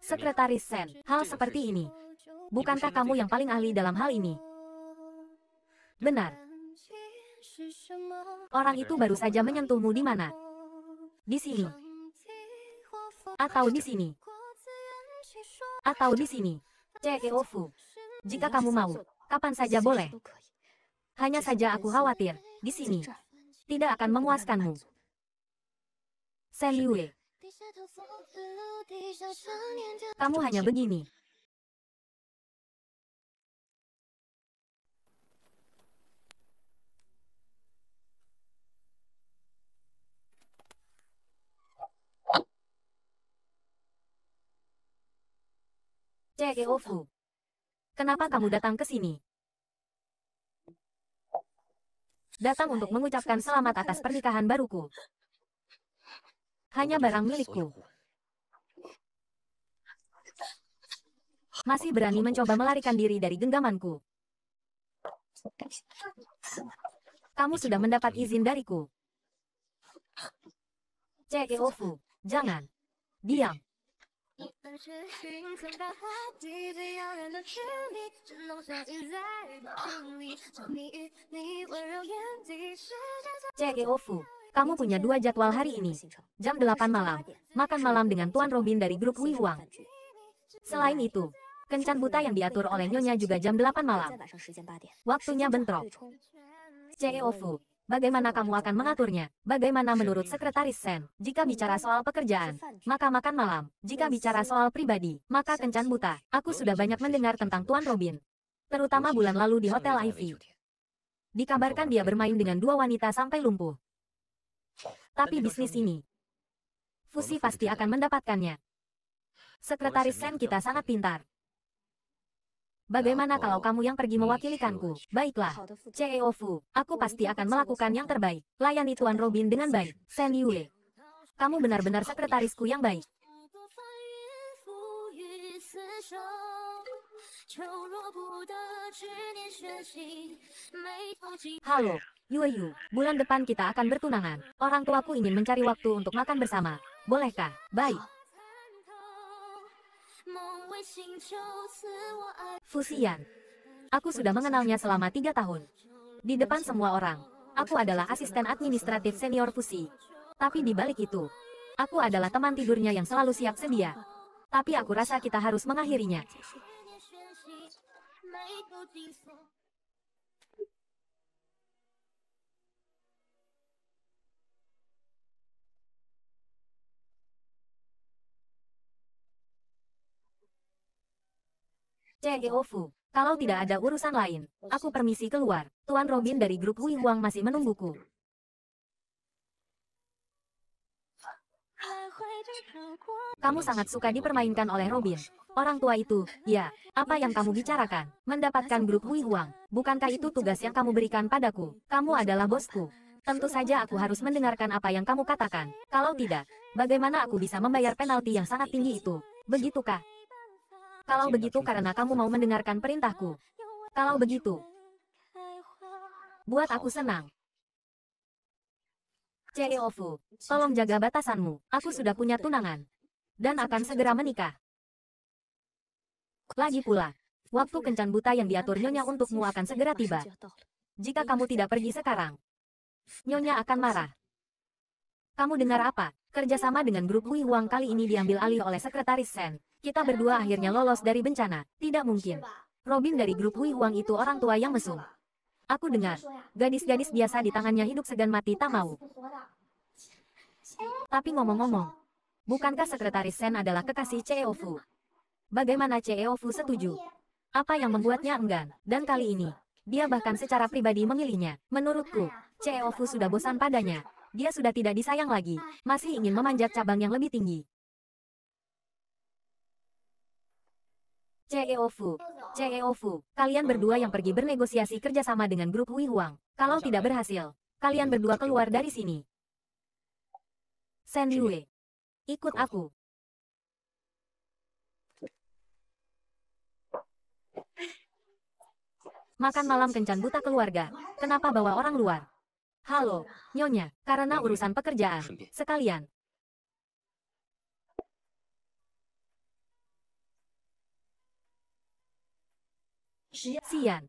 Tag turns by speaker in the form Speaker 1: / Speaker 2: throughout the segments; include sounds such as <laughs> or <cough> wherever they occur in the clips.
Speaker 1: Sekretaris Sen, hal seperti ini. Bukankah kamu yang paling ahli dalam hal ini? Benar.
Speaker 2: Orang itu baru
Speaker 1: saja menyentuhmu di mana? Di sini. Atau di sini. Atau di sini. Cekeofu. Jika kamu mau, kapan saja boleh. Hanya saja aku khawatir, di sini. Tidak akan memuaskanmu. Sen Yue.
Speaker 2: Kamu hanya begini.
Speaker 1: Kenapa kamu datang ke sini? Datang untuk mengucapkan selamat atas pernikahan baruku. Hanya barang milikku. Masih berani mencoba melarikan diri dari genggamanku. Kamu sudah mendapat izin dariku. Cekeofu, jangan. Diam. Cekeofu, kamu punya dua jadwal hari ini. Jam 8 malam, makan malam dengan Tuan Robin dari grup Wei Huang. Selain itu, kencan buta yang diatur oleh Nyonya juga jam 8 malam. Waktunya bentrok. CEO Fu, bagaimana kamu akan mengaturnya? Bagaimana menurut sekretaris Sen? Jika bicara soal pekerjaan, maka makan malam. Jika bicara soal pribadi, maka kencan buta. Aku sudah banyak mendengar tentang Tuan Robin. Terutama bulan lalu di Hotel Ivy. Dikabarkan dia bermain dengan dua wanita sampai lumpuh. Tapi bisnis ini, Fusi pasti akan mendapatkannya. Sekretaris Sen kita sangat pintar. Nah, Bagaimana kalau kamu yang pergi mewakilikanku? Baiklah, CEO Fu, aku pasti gitu akan melakukan yang terbaik. Layani Tuan Robin dengan baik, Sen Yue. Kamu benar-benar sekretarisku yang baik. Halo, Yueyu, bulan depan kita akan bertunangan. Orang tuaku ingin mencari waktu untuk makan bersama. Bolehkah? Baik. Fusian. Aku sudah mengenalnya selama tiga tahun. Di depan semua orang, aku adalah asisten administratif senior Fusi. Tapi di balik itu, aku adalah teman tidurnya yang selalu siap sedia. Tapi aku rasa kita harus mengakhirinya. CGOFU, kalau tidak ada urusan lain, aku permisi keluar. Tuan Robin dari grup Hui Huang masih menungguku. Kamu sangat suka dipermainkan oleh Robin. Orang tua itu, ya, apa yang kamu bicarakan? Mendapatkan grup Hui Huang, bukankah itu tugas yang kamu berikan padaku? Kamu adalah bosku. Tentu saja aku harus mendengarkan apa yang kamu katakan. Kalau tidak, bagaimana aku bisa membayar penalti yang sangat tinggi itu? Begitukah? Kalau begitu karena kamu mau mendengarkan perintahku. Kalau begitu, buat aku senang. CEO tolong jaga batasanmu. Aku sudah punya tunangan dan akan segera menikah. Lagi pula, waktu kencan buta yang diatur Nyonya untukmu akan segera tiba. Jika kamu tidak pergi sekarang, Nyonya akan marah. Kamu dengar apa? Kerjasama dengan grup Hui Huang kali ini diambil alih oleh sekretaris Sen. Kita berdua akhirnya lolos dari bencana. Tidak mungkin. Robin dari grup Hui Huang itu orang tua yang mesum. Aku dengar, gadis-gadis biasa di tangannya hidup segan mati tak mau. Tapi ngomong-ngomong, bukankah sekretaris Sen adalah kekasih CEO Fu? Bagaimana CEO Fu setuju? Apa yang membuatnya enggan? Dan kali ini, dia bahkan secara pribadi memilihnya. Menurutku, CEO Fu sudah bosan padanya. Dia sudah tidak disayang lagi, masih ingin memanjat cabang yang lebih tinggi.
Speaker 2: CEO Fu,
Speaker 1: CEO Fu, kalian berdua yang pergi bernegosiasi kerjasama dengan grup Hui Huang. Kalau tidak berhasil, kalian berdua keluar dari sini. Sen Yue, ikut aku. Makan malam kencan buta keluarga. Kenapa bawa orang luar? Halo, Nyonya, karena urusan pekerjaan. Sekalian. Sian.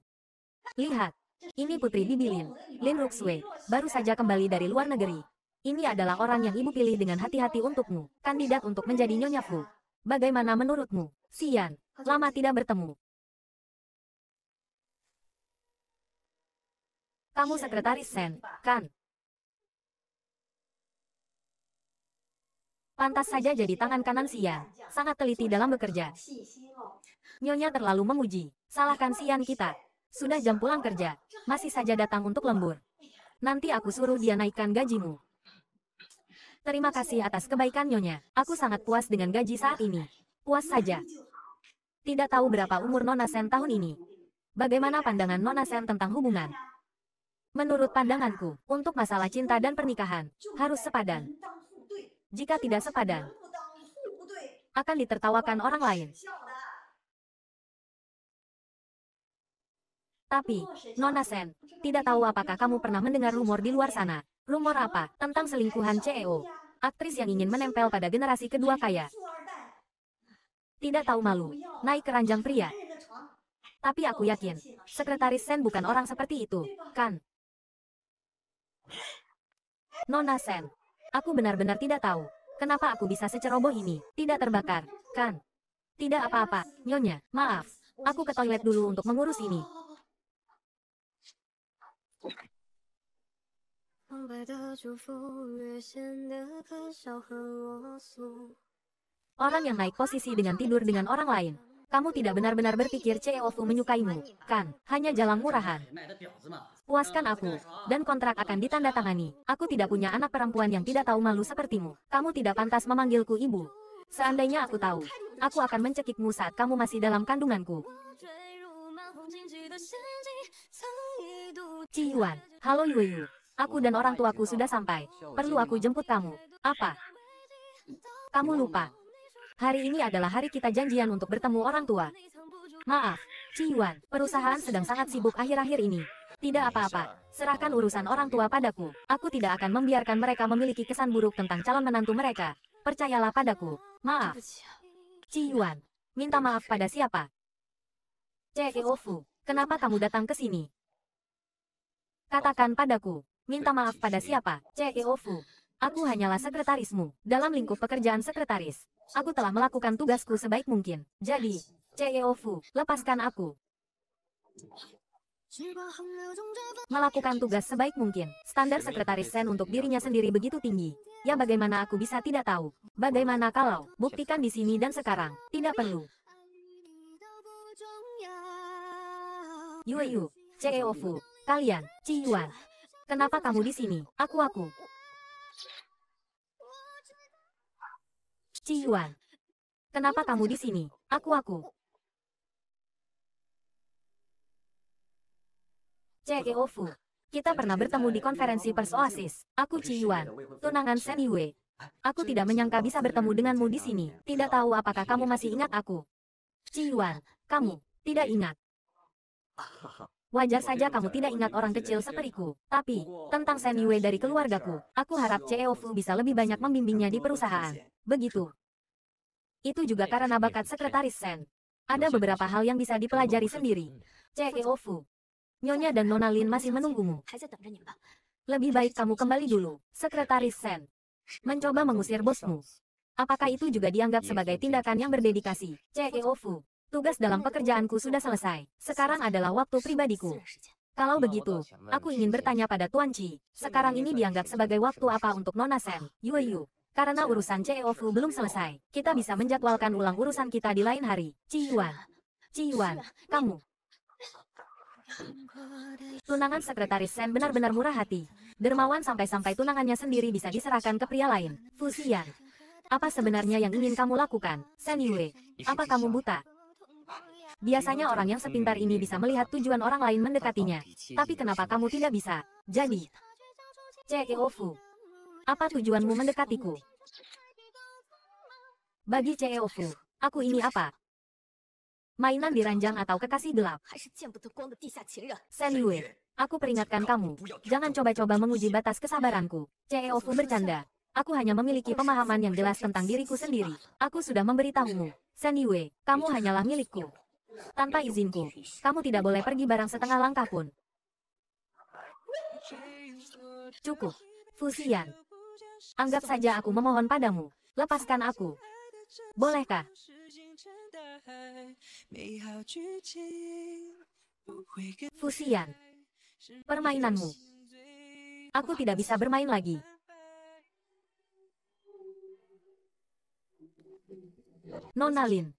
Speaker 1: Lihat, ini Putri Bibilin, Lin Ruxue, baru saja kembali dari luar negeri. Ini adalah orang yang ibu pilih dengan hati-hati untukmu, kandidat untuk menjadi Nyonya Fu. Bagaimana menurutmu, Sian? Lama tidak bertemu. Kamu sekretaris Sen, kan? Pantas saja jadi tangan kanan Sia. Ya. Sangat teliti dalam bekerja. Nyonya terlalu menguji. Salahkan Sian kita. Sudah jam pulang kerja. Masih saja datang untuk lembur. Nanti aku suruh dia naikkan gajimu. Terima kasih atas kebaikan Nyonya. Aku sangat puas dengan gaji saat ini. Puas saja. Tidak tahu berapa umur Nona Sen tahun ini. Bagaimana pandangan Nona Sen tentang hubungan? Menurut pandanganku, untuk masalah cinta dan pernikahan, harus sepadan. Jika tidak sepadan, akan ditertawakan orang lain. Tapi, Nona Sen, tidak tahu apakah kamu pernah mendengar rumor di luar sana. Rumor apa? Tentang selingkuhan CEO. Aktris yang ingin menempel pada generasi kedua kaya. Tidak tahu malu. Naik keranjang pria. Tapi aku yakin, sekretaris Sen bukan orang seperti itu, kan? Nona Sen. Aku benar-benar tidak tahu. Kenapa aku bisa seceroboh ini? Tidak terbakar, kan? Tidak apa-apa, Nyonya. Maaf. Aku ke toilet dulu untuk mengurus ini. Orang yang naik posisi dengan tidur dengan orang lain. Kamu tidak benar-benar berpikir Fu menyukaimu, kan? Hanya jalan murahan. Puaskan aku, dan kontrak akan ditandatangani. Aku tidak punya anak perempuan yang tidak tahu malu sepertimu. Kamu tidak pantas memanggilku ibu. Seandainya aku tahu, aku akan mencekikmu saat kamu masih dalam kandunganku. Ci Yuan, halo Yuyu. Aku dan orang tuaku sudah sampai. Perlu aku jemput kamu. Apa? Kamu lupa, Hari ini adalah hari kita janjian untuk bertemu orang tua. Maaf, Yuan, perusahaan sedang sangat sibuk akhir-akhir ini. Tidak apa-apa, serahkan urusan orang tua padaku. Aku tidak akan membiarkan mereka memiliki kesan buruk tentang calon menantu mereka. Percayalah padaku. Maaf. Yuan, minta maaf pada siapa? Fu, kenapa kamu datang ke sini? Katakan padaku, minta maaf pada siapa? Fu. Aku hanyalah sekretarismu. Dalam lingkup pekerjaan sekretaris, aku telah melakukan tugasku sebaik mungkin. Jadi, CEO Fu, lepaskan aku. Melakukan tugas sebaik mungkin. Standar sekretaris Sen untuk dirinya sendiri begitu tinggi. Ya bagaimana aku bisa tidak tahu? Bagaimana kalau, buktikan di sini dan sekarang, tidak perlu. Yu Yu, CEO Fu, kalian, Ci Yuan. Kenapa kamu di sini? Aku-aku, Ci Yuan. Kenapa iya, kamu di sini? Aku-aku. Cek Ofu. Kita pernah bertemu di konferensi pers Oasis. Aku Ci Yuan. Tunangan Shen Yue. Aku tidak menyangka bisa bertemu denganmu di sini. Tidak tahu apakah kamu masih ingat aku. Ci Yuan, kamu tidak ingat. Wajar saja kamu tidak ingat orang kecil seperiku. Tapi, tentang Shen Yue dari keluargaku, aku harap CEO Fu bisa lebih banyak membimbingnya di perusahaan. Begitu. Itu juga iya, karena iya, bakat iya, sekretaris Sen. Ada beberapa hal yang bisa dipelajari sendiri. CEO Fu. Nyonya dan Nona Lin masih menunggumu. Lebih baik kamu kembali dulu, Sekretaris Sen. Mencoba mengusir bosmu. Apakah itu juga dianggap sebagai tindakan yang berdedikasi? CEO Fu. Tugas dalam pekerjaanku sudah selesai. Sekarang adalah waktu pribadiku. Kalau begitu, aku ingin bertanya pada Tuan Chi. Sekarang ini dianggap sebagai waktu apa untuk Nona Sen, Yue Yu? Karena urusan CEO Fu belum selesai, kita bisa menjadwalkan ulang urusan kita di lain hari. Ci Yuan. kamu. Tunangan sekretaris Sen benar-benar murah hati. Dermawan sampai-sampai tunangannya sendiri bisa diserahkan ke pria lain. Fusian. Apa sebenarnya yang ingin kamu lakukan, Sen Yue? Apa kamu buta? Biasanya orang yang sepintar ini bisa melihat tujuan orang lain mendekatinya. Tapi kenapa kamu tidak bisa? Jadi, CEO Fu, apa tujuanmu mendekatiku? Bagi Ceofu, aku ini apa? Mainan diranjang atau kekasih gelap? Senyue, aku peringatkan kamu, jangan coba-coba menguji batas kesabaranku. Ceofu bercanda. Aku hanya memiliki pemahaman yang jelas tentang diriku sendiri. Aku sudah memberitahumu. Senyue, kamu hanyalah milikku. Tanpa izinku, kamu tidak boleh pergi barang setengah langkah pun. Cukup. Fusian, Anggap saja aku memohon padamu. Lepaskan aku. Bolehkah? Fusian.
Speaker 2: Permainanmu.
Speaker 1: Aku tidak bisa bermain lagi. Nona Lin.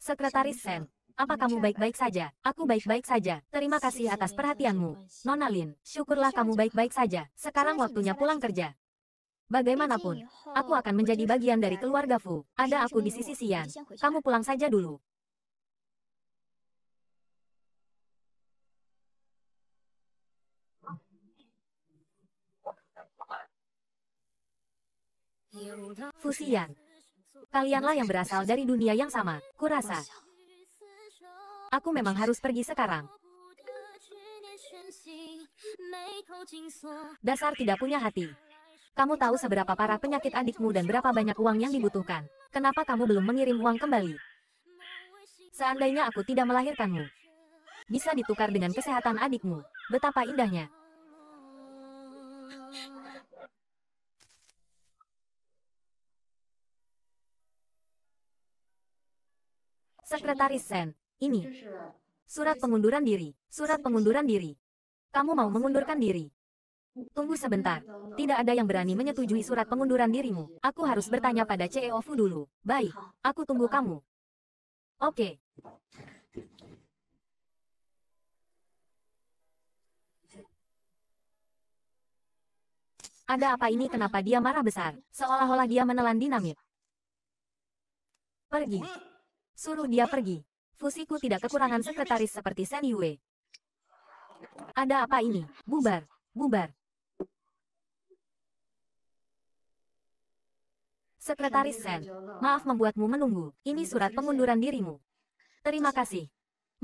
Speaker 1: Sekretaris Sen. Apa kamu baik-baik saja? Aku baik-baik saja. Terima kasih atas perhatianmu. Nona Lin, syukurlah kamu baik-baik saja. Sekarang waktunya pulang kerja. Bagaimanapun, aku akan menjadi bagian dari keluarga Fu. Ada aku di sisi Sian. Kamu pulang saja dulu. Fu Sian, Kalianlah yang berasal dari dunia yang sama, kurasa. Aku memang harus pergi sekarang. Dasar tidak punya hati. Kamu tahu seberapa parah penyakit adikmu dan berapa banyak uang yang dibutuhkan. Kenapa kamu belum mengirim uang kembali? Seandainya aku tidak melahirkanmu, bisa ditukar dengan kesehatan adikmu. Betapa indahnya.
Speaker 2: Sekretaris Sen, ini
Speaker 1: surat pengunduran diri, surat pengunduran diri. Kamu mau mengundurkan diri? Tunggu sebentar. Tidak ada yang berani menyetujui surat pengunduran dirimu. Aku harus bertanya pada CEO Fu dulu. Baik, aku tunggu kamu. Oke. Ada apa ini kenapa dia marah besar? Seolah-olah dia menelan dinamit. Pergi. Suruh dia pergi. Fusiku tidak kekurangan sekretaris seperti Sen Yue. Ada apa ini? Bubar, bubar. Sekretaris Sen, maaf membuatmu menunggu, ini surat pengunduran dirimu. Terima kasih.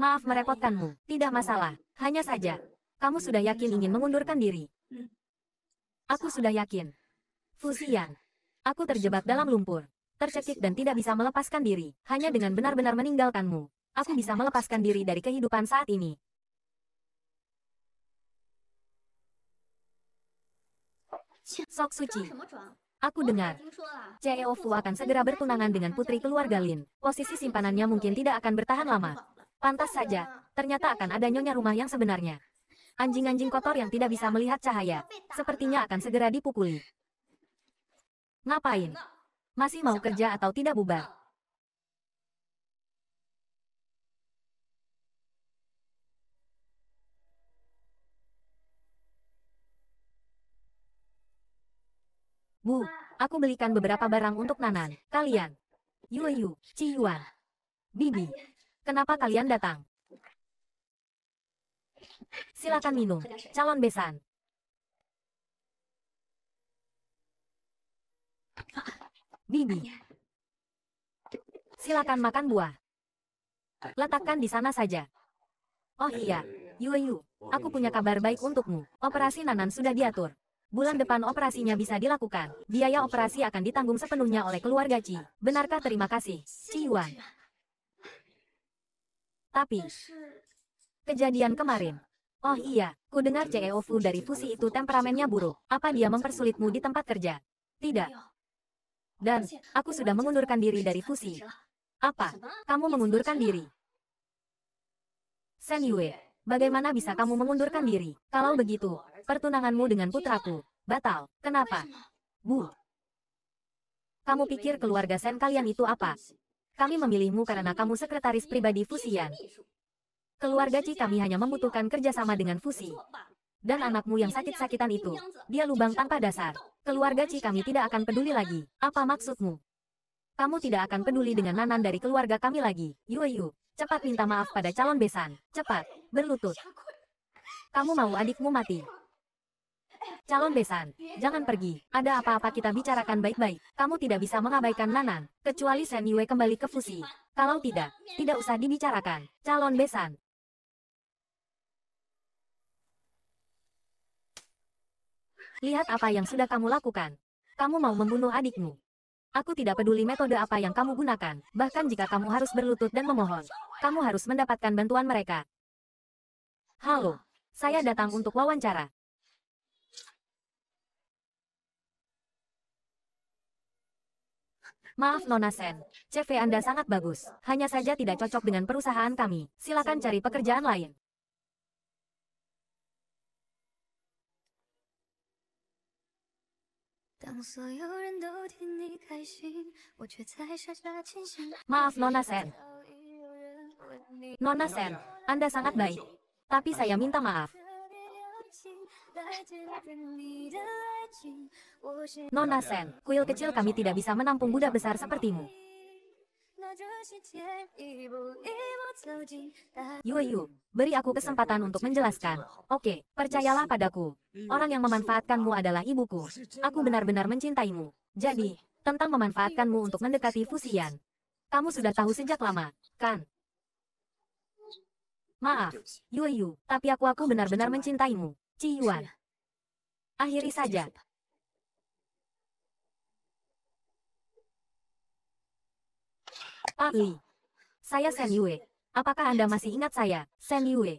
Speaker 1: Maaf merepotkanmu, tidak masalah, hanya saja, kamu sudah yakin ingin mengundurkan diri. Aku sudah yakin. Fusian. Aku terjebak dalam lumpur, tercekik dan tidak bisa melepaskan diri, hanya dengan benar-benar meninggalkanmu. Aku bisa melepaskan diri dari kehidupan saat ini.
Speaker 2: Sok suci. Aku oh, dengar, Fu akan segera
Speaker 1: bertunangan dengan putri keluarga Lin. Posisi simpanannya mungkin tidak akan bertahan lama. Pantas saja, ternyata akan ada nyonya rumah yang sebenarnya. Anjing-anjing kotor yang tidak bisa melihat cahaya, sepertinya akan segera dipukuli. Ngapain? Masih mau kerja atau tidak bubar? Bu, aku belikan beberapa barang untuk Nanan. Kalian. Yueyu, Yuan. Bibi. Kenapa kalian datang? Silakan minum, calon besan. Bibi. Silakan makan buah. Letakkan di sana saja. Oh iya, Yueyu, aku punya kabar baik untukmu. Operasi Nanan sudah diatur. Bulan depan operasinya bisa dilakukan. Biaya operasi akan ditanggung sepenuhnya oleh keluarga Ci. Benarkah terima kasih, Ci Yuan? Tapi, kejadian kemarin. Oh iya, ku dengar CEO Fu dari Fusi itu temperamennya buruk. Apa dia mempersulitmu di tempat kerja? Tidak. Dan, aku sudah mengundurkan diri dari Fusi. Apa? Kamu mengundurkan diri? Senyue, Bagaimana bisa kamu mengundurkan diri? Kalau begitu, pertunanganmu dengan putraku, batal. Kenapa? Bu. Kamu pikir keluarga Sen kalian itu apa? Kami memilihmu karena kamu sekretaris pribadi Fusian. Keluarga Ci kami hanya membutuhkan kerjasama dengan Fusi. Dan anakmu yang sakit-sakitan itu, dia lubang tanpa dasar. Keluarga Ci kami tidak akan peduli lagi. Apa maksudmu? Kamu tidak akan peduli dengan Nanan dari keluarga kami lagi. Yu. Cepat minta maaf pada calon besan. Cepat, berlutut. Kamu mau adikmu mati. Calon besan, jangan pergi. Ada apa-apa kita bicarakan baik-baik. Kamu tidak bisa mengabaikan Nanan, kecuali Seniwe kembali ke fusi. Kalau tidak, tidak usah dibicarakan. Calon besan, Lihat apa yang sudah kamu lakukan. Kamu mau membunuh adikmu. Aku tidak peduli metode apa yang kamu gunakan, bahkan jika kamu harus berlutut dan memohon. Kamu harus mendapatkan bantuan mereka. Halo, saya datang untuk wawancara. Maaf Nona Sen, CV Anda sangat bagus. Hanya saja tidak cocok dengan perusahaan kami. Silakan cari pekerjaan
Speaker 2: lain. Maaf Nona Sen. Nona Sen,
Speaker 1: Anda sangat baik. Tapi saya minta maaf. Nona Sen, kuil kecil kami tidak bisa menampung budak besar sepertimu. Yuyu, beri aku kesempatan untuk menjelaskan. Oke, percayalah padaku. Orang yang memanfaatkanmu adalah ibuku. Aku benar-benar mencintaimu. Jadi, tentang memanfaatkanmu untuk mendekati Fusian. Kamu sudah tahu sejak lama, kan? Maaf, Yuyu, tapi aku aku benar-benar mencintaimu. Ci Yuan. Akhiri saja. Pak ah, Li. Saya Sen Yue, Apakah Anda masih ingat saya, Sen Yue?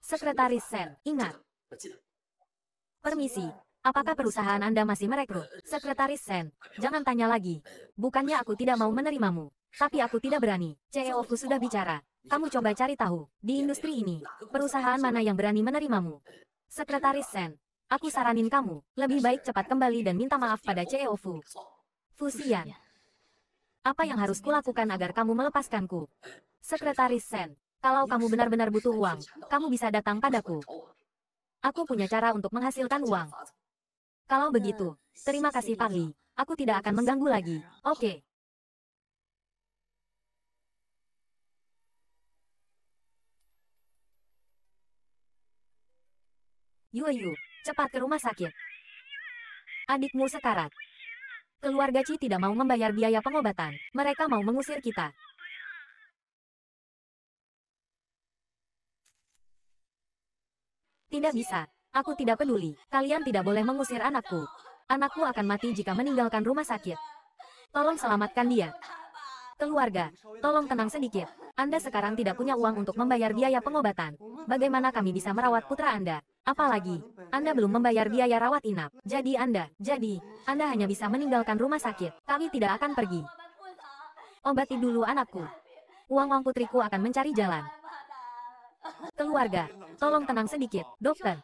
Speaker 1: Sekretaris Sen, ingat. Permisi, apakah perusahaan Anda masih merekrut? Sekretaris Sen, jangan tanya lagi. Bukannya aku tidak mau menerimamu, tapi aku tidak berani. CEO ku sudah bicara. Kamu coba cari tahu, di industri ini, perusahaan mana yang berani menerimamu? Sekretaris Sen, aku saranin kamu, lebih baik cepat kembali dan minta maaf pada CEO Fu. Fusian. Apa yang harus kulakukan agar kamu melepaskanku? Sekretaris Sen, kalau kamu benar-benar butuh uang, kamu bisa datang padaku. Aku punya cara untuk menghasilkan uang. Kalau begitu, terima kasih Pak Li. Aku tidak akan mengganggu lagi. Oke. Okay. Yuyu, cepat ke rumah sakit. Adikmu sekarat. Keluarga Chi tidak mau membayar biaya pengobatan. Mereka mau mengusir kita. Tidak bisa. Aku tidak peduli. Kalian tidak boleh mengusir anakku. Anakku akan mati jika meninggalkan rumah sakit. Tolong selamatkan dia. Keluarga, tolong tenang sedikit. Anda sekarang tidak punya uang untuk membayar biaya pengobatan. Bagaimana kami bisa merawat putra Anda? Apalagi, Anda belum membayar biaya rawat inap. Jadi Anda, jadi, Anda hanya bisa meninggalkan rumah sakit. Kami tidak akan pergi. Obati dulu anakku. Uang-uang putriku akan mencari jalan. Keluarga, tolong tenang sedikit. Dokter,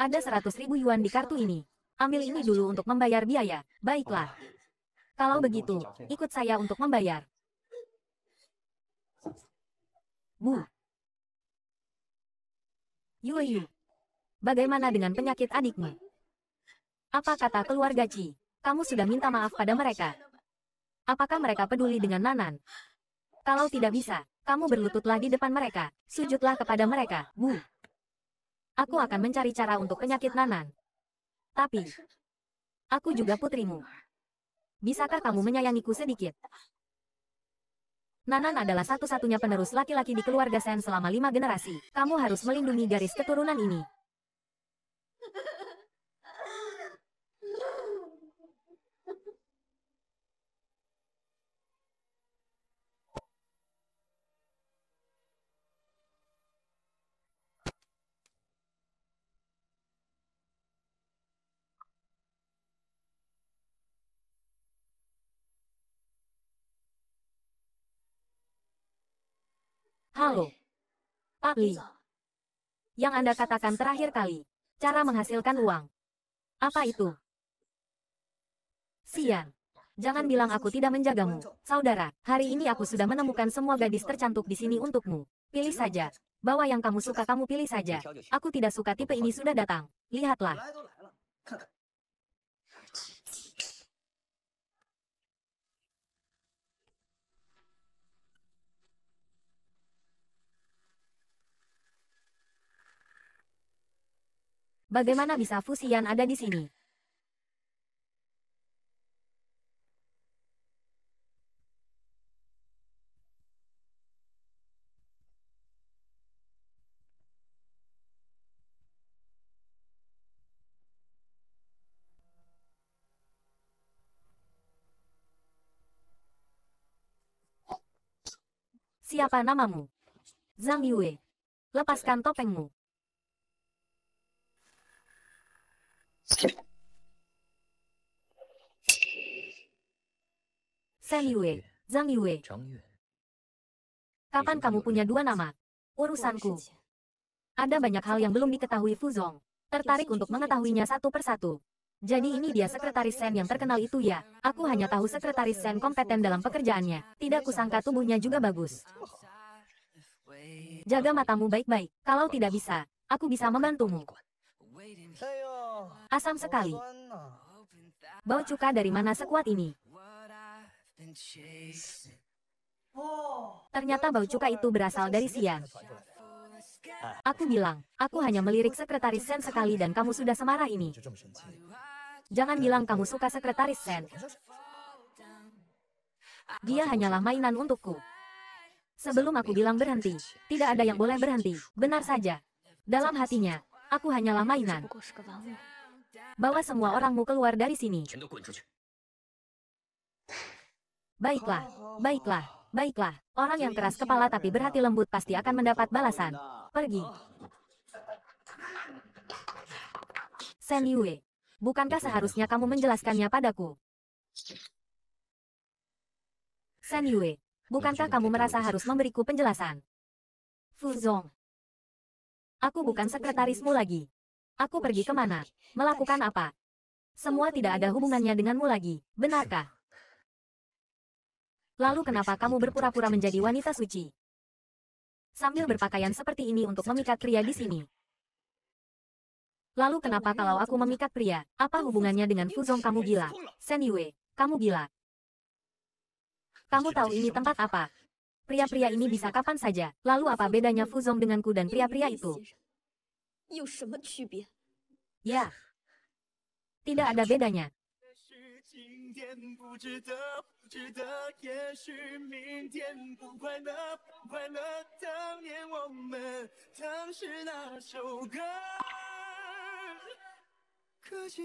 Speaker 1: ada 100 ribu yuan di kartu ini. Ambil ini dulu untuk membayar biaya. Baiklah. Kalau begitu, ikut saya untuk membayar. Bu. Yuyu, Bagaimana dengan penyakit adikmu? Apa kata keluarga Ji? Kamu sudah minta maaf pada mereka. Apakah mereka peduli dengan Nanan? Kalau tidak bisa, kamu berlututlah di depan mereka. Sujudlah kepada mereka, Bu. Aku akan mencari cara untuk penyakit Nanan. Tapi, aku juga putrimu. Bisakah kamu menyayangiku sedikit? Nanan adalah satu-satunya penerus laki-laki di keluarga Sen selama lima generasi. Kamu harus melindungi garis keturunan ini. Halo. Pak Li. Iya. Yang Anda katakan terakhir kali. Cara menghasilkan uang. Apa itu? Sian. Jangan bilang aku tidak menjagamu. Saudara, hari ini aku sudah menemukan semua gadis tercantik di sini untukmu. Pilih saja. Bawa yang kamu suka kamu pilih saja. Aku tidak suka tipe ini sudah datang. Lihatlah. Bagaimana bisa Fusian ada di sini? Siapa namamu? Zhang Yue. Lepaskan topengmu. Zhang Yue, Zhang Yue. Kapan kamu punya dua nama? Urusanku. Ada banyak hal yang belum diketahui Fu Zong. Tertarik untuk mengetahuinya satu persatu. Jadi ini dia sekretaris Sen yang terkenal itu ya. Aku hanya tahu sekretaris Sen kompeten dalam pekerjaannya. Tidak kusangka tubuhnya juga bagus. Jaga matamu baik-baik. Kalau tidak bisa, aku bisa membantumu. Asam sekali. Bau cuka dari mana sekuat ini?
Speaker 2: Ternyata bau cuka itu berasal dari Sian. Aku
Speaker 1: bilang, aku hanya melirik sekretaris Sen sekali dan kamu sudah semarah ini. Jangan bilang kamu suka sekretaris Sen. Dia hanyalah mainan untukku. Sebelum aku bilang berhenti, tidak ada yang boleh berhenti, benar saja. Dalam hatinya, Aku hanyalah iya, mainan. Bawa semua orangmu keluar dari sini. Baiklah, oh. baiklah, baiklah. Orang yang keras kepala tapi berhati lembut pasti akan mendapat balasan. Pergi. Sen Yue, bukankah seharusnya kamu menjelaskannya padaku? Sen Yue, bukankah kamu merasa harus memberiku penjelasan? Fu Zong, Aku bukan sekretarismu lagi. Aku pergi kemana? Melakukan apa? Semua tidak ada hubungannya denganmu lagi, benarkah? Lalu kenapa kamu berpura-pura menjadi wanita suci? Sambil berpakaian seperti ini untuk memikat pria di sini. Lalu kenapa kalau aku memikat pria, apa hubungannya dengan Fuzong kamu gila? Seniwe, kamu gila. Kamu tahu ini tempat apa? Pria-pria ini bisa kapan saja. Lalu apa bedanya Fuzong denganku dan pria-pria itu? Ya. Tidak ada bedanya.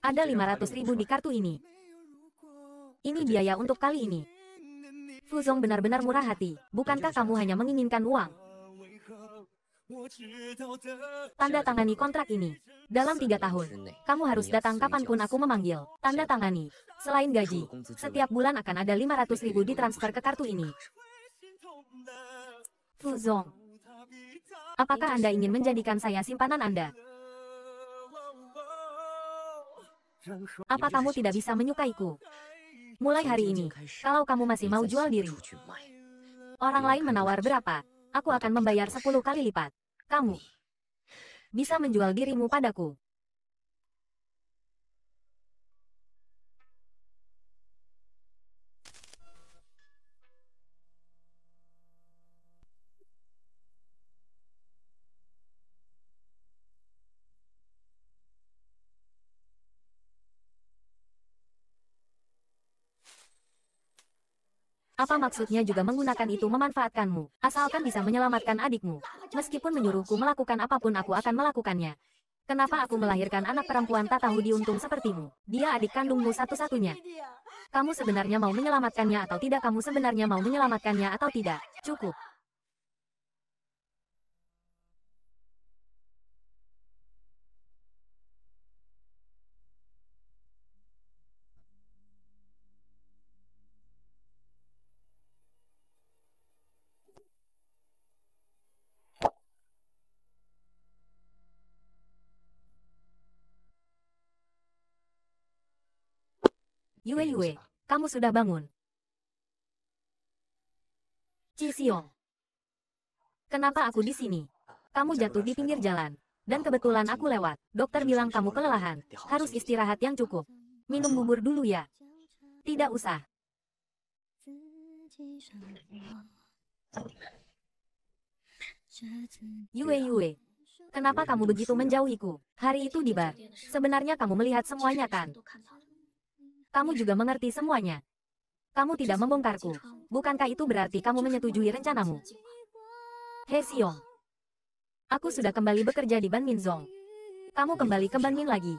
Speaker 1: Ada 500 ribu di kartu ini. Ini biaya untuk kali ini. Fuzong benar-benar murah hati. Bukankah kamu hanya menginginkan uang? Tanda tangani kontrak ini. Dalam tiga tahun, kamu harus datang kapanpun aku memanggil. Tanda tangani. Selain gaji, setiap bulan akan ada 500 ribu ditransfer ke kartu ini. Fuzong, apakah Anda ingin menjadikan saya simpanan Anda?
Speaker 2: Apa kamu tidak
Speaker 1: bisa menyukaiku? Mulai hari ini, kalau kamu masih mau jual diri, orang lain menawar berapa, aku akan membayar 10 kali lipat. Kamu bisa menjual dirimu padaku. Apa maksudnya juga menggunakan itu memanfaatkanmu, asalkan bisa menyelamatkan adikmu. Meskipun menyuruhku melakukan apapun aku akan melakukannya. Kenapa aku melahirkan anak perempuan tak tahu diuntung sepertimu? Dia adik kandungmu satu-satunya. Kamu sebenarnya mau menyelamatkannya atau tidak? Kamu sebenarnya mau menyelamatkannya atau tidak? Cukup. Yue iya, Yue, iya, kamu sudah bangun. Xiong. Kenapa aku di sini? Kamu jatuh di pinggir jalan. Dan kebetulan aku lewat. Dokter bilang kamu kelelahan. Harus istirahat yang cukup. Minum bubur dulu ya. Tidak usah. Yue Yue, kenapa iya, kamu begitu ya. menjauhiku? Hari itu di bar. Sebenarnya kamu melihat semuanya kan? kamu juga mengerti semuanya. Kamu tidak membongkarku. Bukankah itu berarti kamu menyetujui rencanamu? He Xiong. Aku sudah kembali bekerja di Ban Minzong. Kamu kembali ke Ban Min lagi.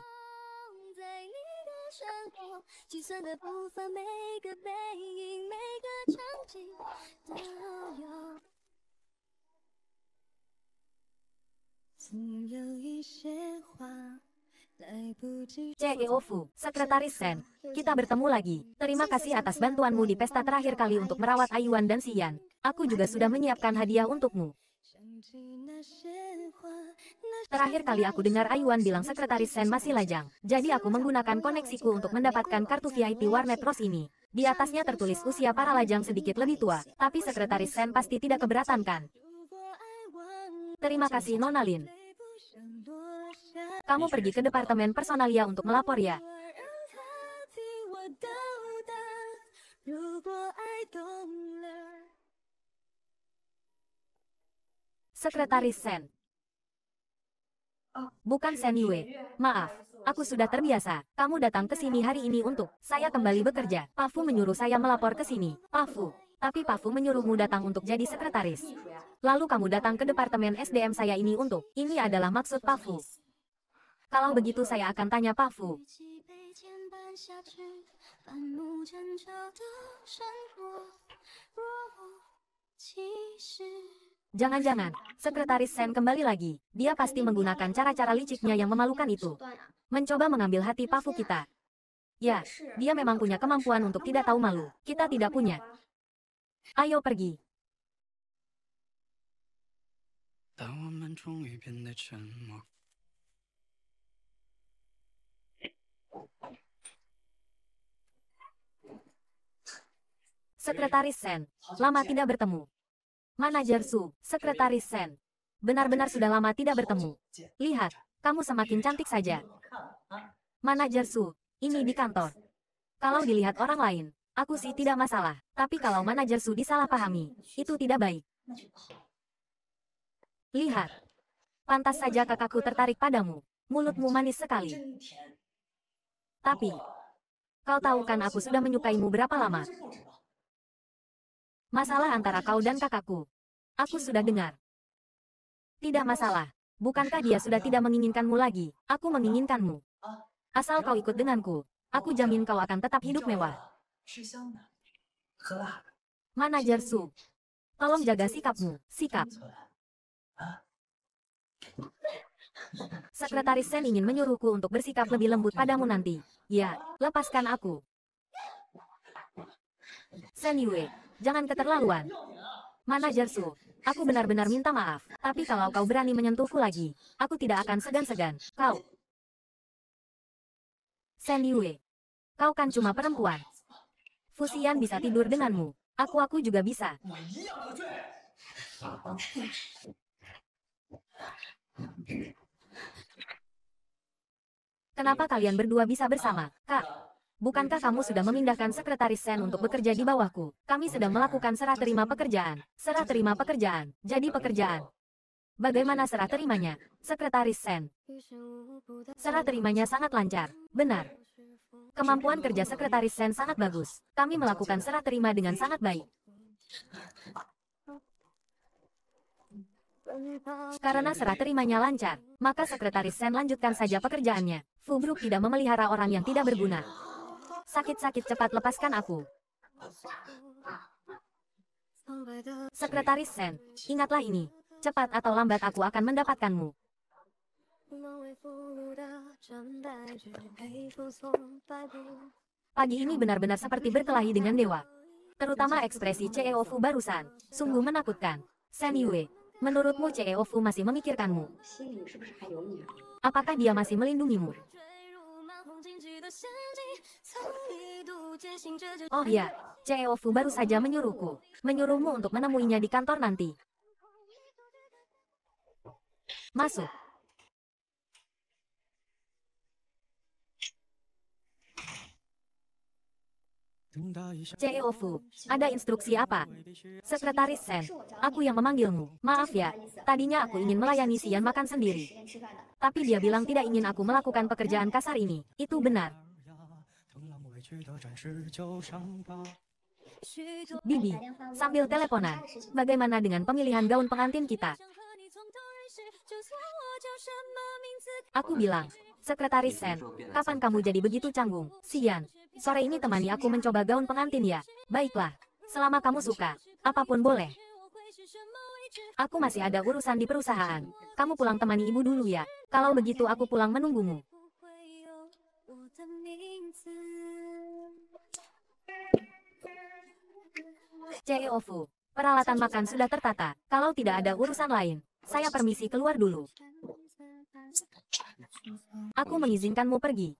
Speaker 2: CEOFU, Sekretaris Sen, kita
Speaker 1: bertemu lagi. Terima kasih atas bantuanmu di pesta terakhir kali untuk merawat Ayuan dan Sian. Aku juga sudah menyiapkan hadiah untukmu.
Speaker 2: Terakhir kali aku dengar Ayuan bilang sekretaris Sen
Speaker 1: masih lajang, jadi aku menggunakan koneksiku untuk mendapatkan kartu VIP warnet Rose ini. Di atasnya tertulis usia para lajang sedikit lebih tua, tapi sekretaris Sen pasti tidak keberatan kan? Terima kasih Nonalin.
Speaker 2: Kamu pergi ke Departemen Personalia ya untuk melapor ya.
Speaker 1: Sekretaris Sen.
Speaker 2: Bukan Sen Yue. Maaf, aku sudah
Speaker 1: terbiasa. Kamu datang ke sini hari ini untuk saya kembali bekerja. Pafu menyuruh saya melapor ke sini. Pafu, tapi Pafu menyuruhmu datang untuk jadi sekretaris. Lalu kamu datang ke Departemen SDM saya ini untuk, ini adalah maksud Pafu. Kalau begitu saya akan tanya Pak Fu.
Speaker 2: Jangan-jangan, sekretaris Sen
Speaker 1: kembali lagi. Dia pasti menggunakan cara-cara liciknya yang memalukan itu. Mencoba mengambil hati Pak Fu kita. Ya, dia memang punya kemampuan untuk tidak tahu malu. Kita tidak punya. Ayo pergi.
Speaker 2: Sekretaris Sen, lama tidak
Speaker 1: bertemu. Manajer Su, Sekretaris Sen, benar-benar sudah lama tidak bertemu. Lihat, kamu semakin cantik saja. Manajer Su, ini di kantor. Kalau dilihat orang lain, aku sih tidak masalah. Tapi kalau manajer Su disalahpahami, itu tidak baik. Lihat, pantas saja kakakku tertarik padamu. Mulutmu manis sekali. Tapi, kau tahu kan aku sudah menyukaimu berapa lama? Masalah antara kau dan kakakku. Aku sudah dengar. Tidak masalah. Bukankah dia sudah tidak menginginkanmu lagi? Aku menginginkanmu. Asal kau ikut denganku, aku jamin kau akan tetap hidup mewah. Manajer Su, tolong jaga sikapmu. Sikap. Sekretaris Sen ingin menyuruhku untuk bersikap lebih lembut padamu nanti. Ya, lepaskan aku. Sen Yue, jangan keterlaluan. mana Jersu, aku benar-benar minta maaf, tapi kalau kau berani menyentuhku lagi, aku tidak akan segan-segan, kau. Sen Liwe, kau kan cuma perempuan. Fusian bisa tidur denganmu, aku-aku juga bisa. Kenapa kalian berdua bisa bersama, kak? bukankah kamu sudah memindahkan sekretaris Sen untuk bekerja di bawahku? Kami sedang melakukan serah terima pekerjaan. Serah terima pekerjaan, jadi pekerjaan. Bagaimana serah terimanya? Sekretaris Sen. Serah terimanya sangat lancar. Benar. Kemampuan kerja sekretaris Sen sangat bagus. Kami melakukan serah terima dengan sangat baik. Karena serah terimanya lancar, maka sekretaris Sen lanjutkan saja pekerjaannya. Fubruk tidak memelihara orang yang tidak berguna.
Speaker 2: Sakit-sakit cepat lepaskan aku. Sekretaris Sen,
Speaker 1: ingatlah ini. Cepat atau lambat aku akan mendapatkanmu. Pagi ini benar-benar seperti berkelahi dengan dewa. Terutama ekspresi CEO Fu barusan, sungguh menakutkan. Sen Yue, menurutmu CEO Fu masih memikirkanmu? Apakah dia masih melindungimu? Oh ya, Fu baru saja menyuruhku. Menyuruhmu untuk menemuinya di kantor nanti. Masuk.
Speaker 2: CEO Fu, ada instruksi apa?
Speaker 1: Sekretaris Sen, aku yang memanggilmu. Maaf ya, tadinya aku ingin melayani Sian makan sendiri. Tapi dia bilang tidak ingin aku melakukan pekerjaan kasar ini. Itu benar. Bibi, sambil teleponan, bagaimana dengan pemilihan gaun pengantin kita? Aku bilang, sekretaris Sen, kapan kamu jadi begitu canggung? Sian, sore ini temani aku mencoba gaun pengantin ya. Baiklah, selama kamu suka, apapun boleh.
Speaker 2: Aku masih ada urusan di
Speaker 1: perusahaan. Kamu pulang temani ibu dulu ya. Kalau begitu aku pulang menunggumu. Ceofu. Peralatan makan sudah tertata. Kalau tidak ada urusan lain, saya permisi keluar dulu. Aku mengizinkanmu pergi.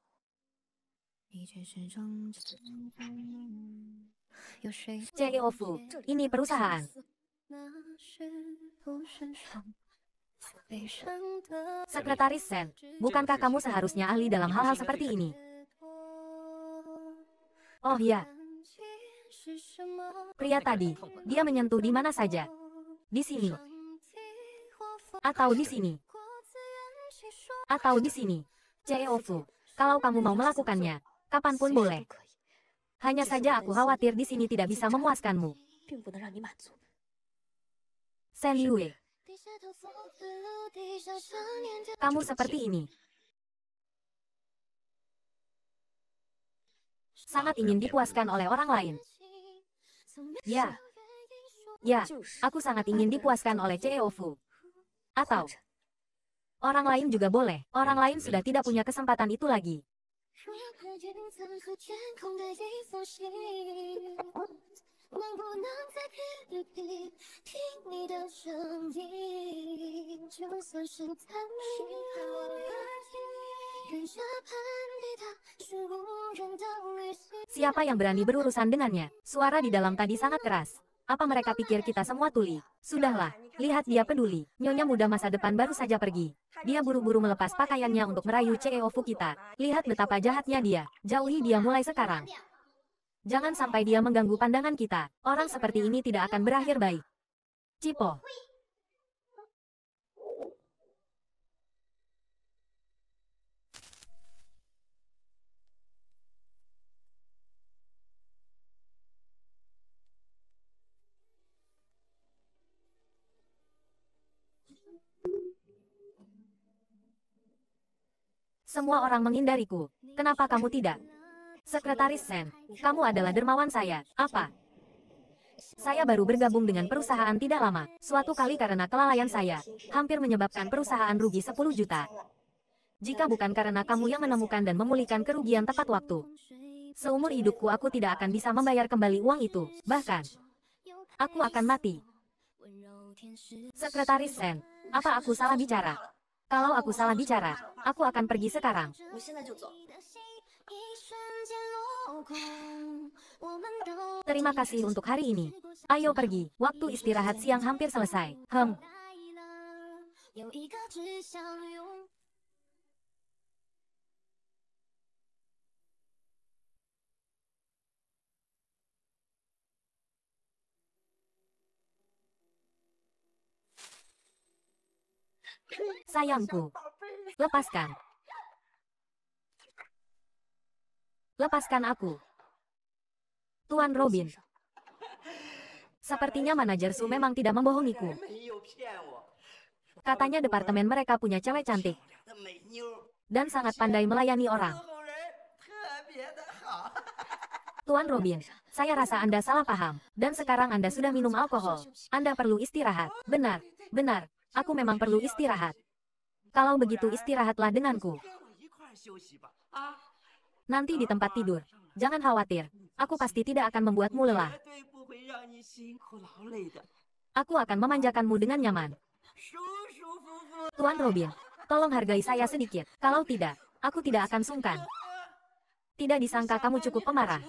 Speaker 2: Ceofu, ini perusahaan. Sekretaris Sen, bukankah kamu seharusnya ahli dalam hal-hal seperti ini? Oh ya, Pria tadi,
Speaker 1: dia menyentuh di mana saja. Di sini. Atau di sini. Atau di sini. Jeofu, kalau kamu mau melakukannya, kapanpun boleh. Hanya saja aku khawatir di sini tidak bisa memuaskanmu. Sen Yue.
Speaker 2: Kamu seperti ini.
Speaker 1: Sangat ingin dipuaskan oleh orang lain. Ya. Ya, aku sangat ingin dipuaskan oleh CEO Fu. Atau orang lain juga boleh. Orang lain sudah tidak punya kesempatan itu lagi. Siapa yang berani berurusan dengannya? Suara di dalam tadi sangat keras. Apa mereka pikir kita semua tuli? Sudahlah, lihat dia peduli. Nyonya muda masa depan baru saja pergi. Dia buru-buru melepas pakaiannya untuk merayu Ceofu kita. Lihat betapa jahatnya dia. Jauhi dia mulai sekarang. Jangan sampai dia mengganggu pandangan kita. Orang seperti ini tidak akan berakhir baik. Cipo. Semua orang menghindariku. Kenapa kamu tidak? Sekretaris Sen, kamu adalah dermawan saya. Apa? Saya baru bergabung dengan perusahaan tidak lama. Suatu kali karena kelalaian saya, hampir menyebabkan perusahaan rugi 10 juta. Jika bukan karena kamu yang menemukan dan memulihkan kerugian tepat waktu. Seumur hidupku aku tidak akan bisa membayar kembali uang itu. Bahkan, aku akan mati.
Speaker 2: Sekretaris Sen,
Speaker 1: apa aku salah bicara? Kalau aku salah bicara, aku akan pergi sekarang.
Speaker 2: Terima kasih untuk hari
Speaker 1: ini. Ayo pergi, waktu istirahat siang hampir selesai. Hem. Sayangku. Lepaskan. Lepaskan aku. Tuan Robin. Sepertinya manajer Su memang tidak membohongiku. Katanya departemen mereka punya cewek cantik. Dan sangat pandai melayani orang. Tuan Robin, saya rasa Anda salah paham. Dan sekarang Anda sudah minum alkohol. Anda perlu istirahat. Benar, benar aku memang perlu istirahat. Kalau begitu istirahatlah denganku. Nanti di tempat tidur. Jangan khawatir, aku pasti tidak akan membuatmu lelah. Aku akan memanjakanmu dengan nyaman. Tuan Robin, tolong hargai saya sedikit. Kalau tidak, aku tidak akan sungkan. Tidak disangka kamu cukup pemarah.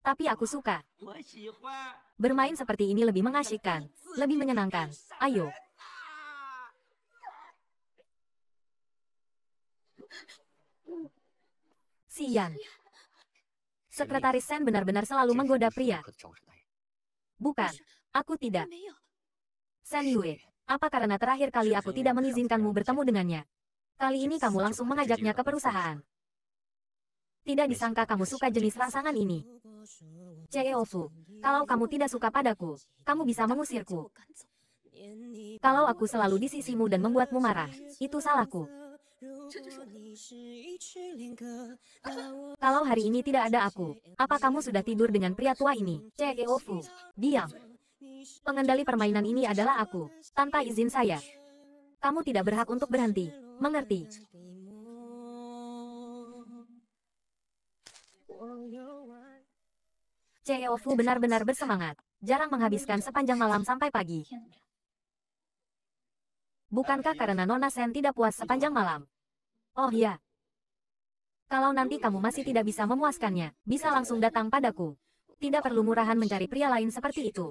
Speaker 1: Tapi aku suka. Bermain seperti ini lebih mengasyikkan, lebih menyenangkan. Ayo. Sian. Sekretaris Sen benar-benar selalu menggoda pria. Bukan, aku tidak. Sen Yue, apa karena terakhir kali aku tidak mengizinkanmu bertemu dengannya? Kali ini kamu langsung mengajaknya ke perusahaan. Tidak disangka kamu suka jenis rangsangan ini. Ceeofu, kalau kamu tidak suka padaku, kamu bisa mengusirku. Kalau aku selalu di sisimu dan membuatmu marah, itu salahku. Kalau hari ini tidak ada aku, apa kamu sudah tidur dengan pria tua ini? Ceeofu, diam. Pengendali permainan ini adalah aku, tanpa izin saya. Kamu tidak berhak untuk berhenti, mengerti? Fu benar-benar bersemangat. Jarang menghabiskan sepanjang malam sampai pagi. Bukankah karena Nona Sen tidak puas sepanjang malam? Oh ya. Kalau nanti kamu masih tidak bisa memuaskannya, bisa langsung datang padaku. Tidak perlu murahan mencari pria lain seperti itu.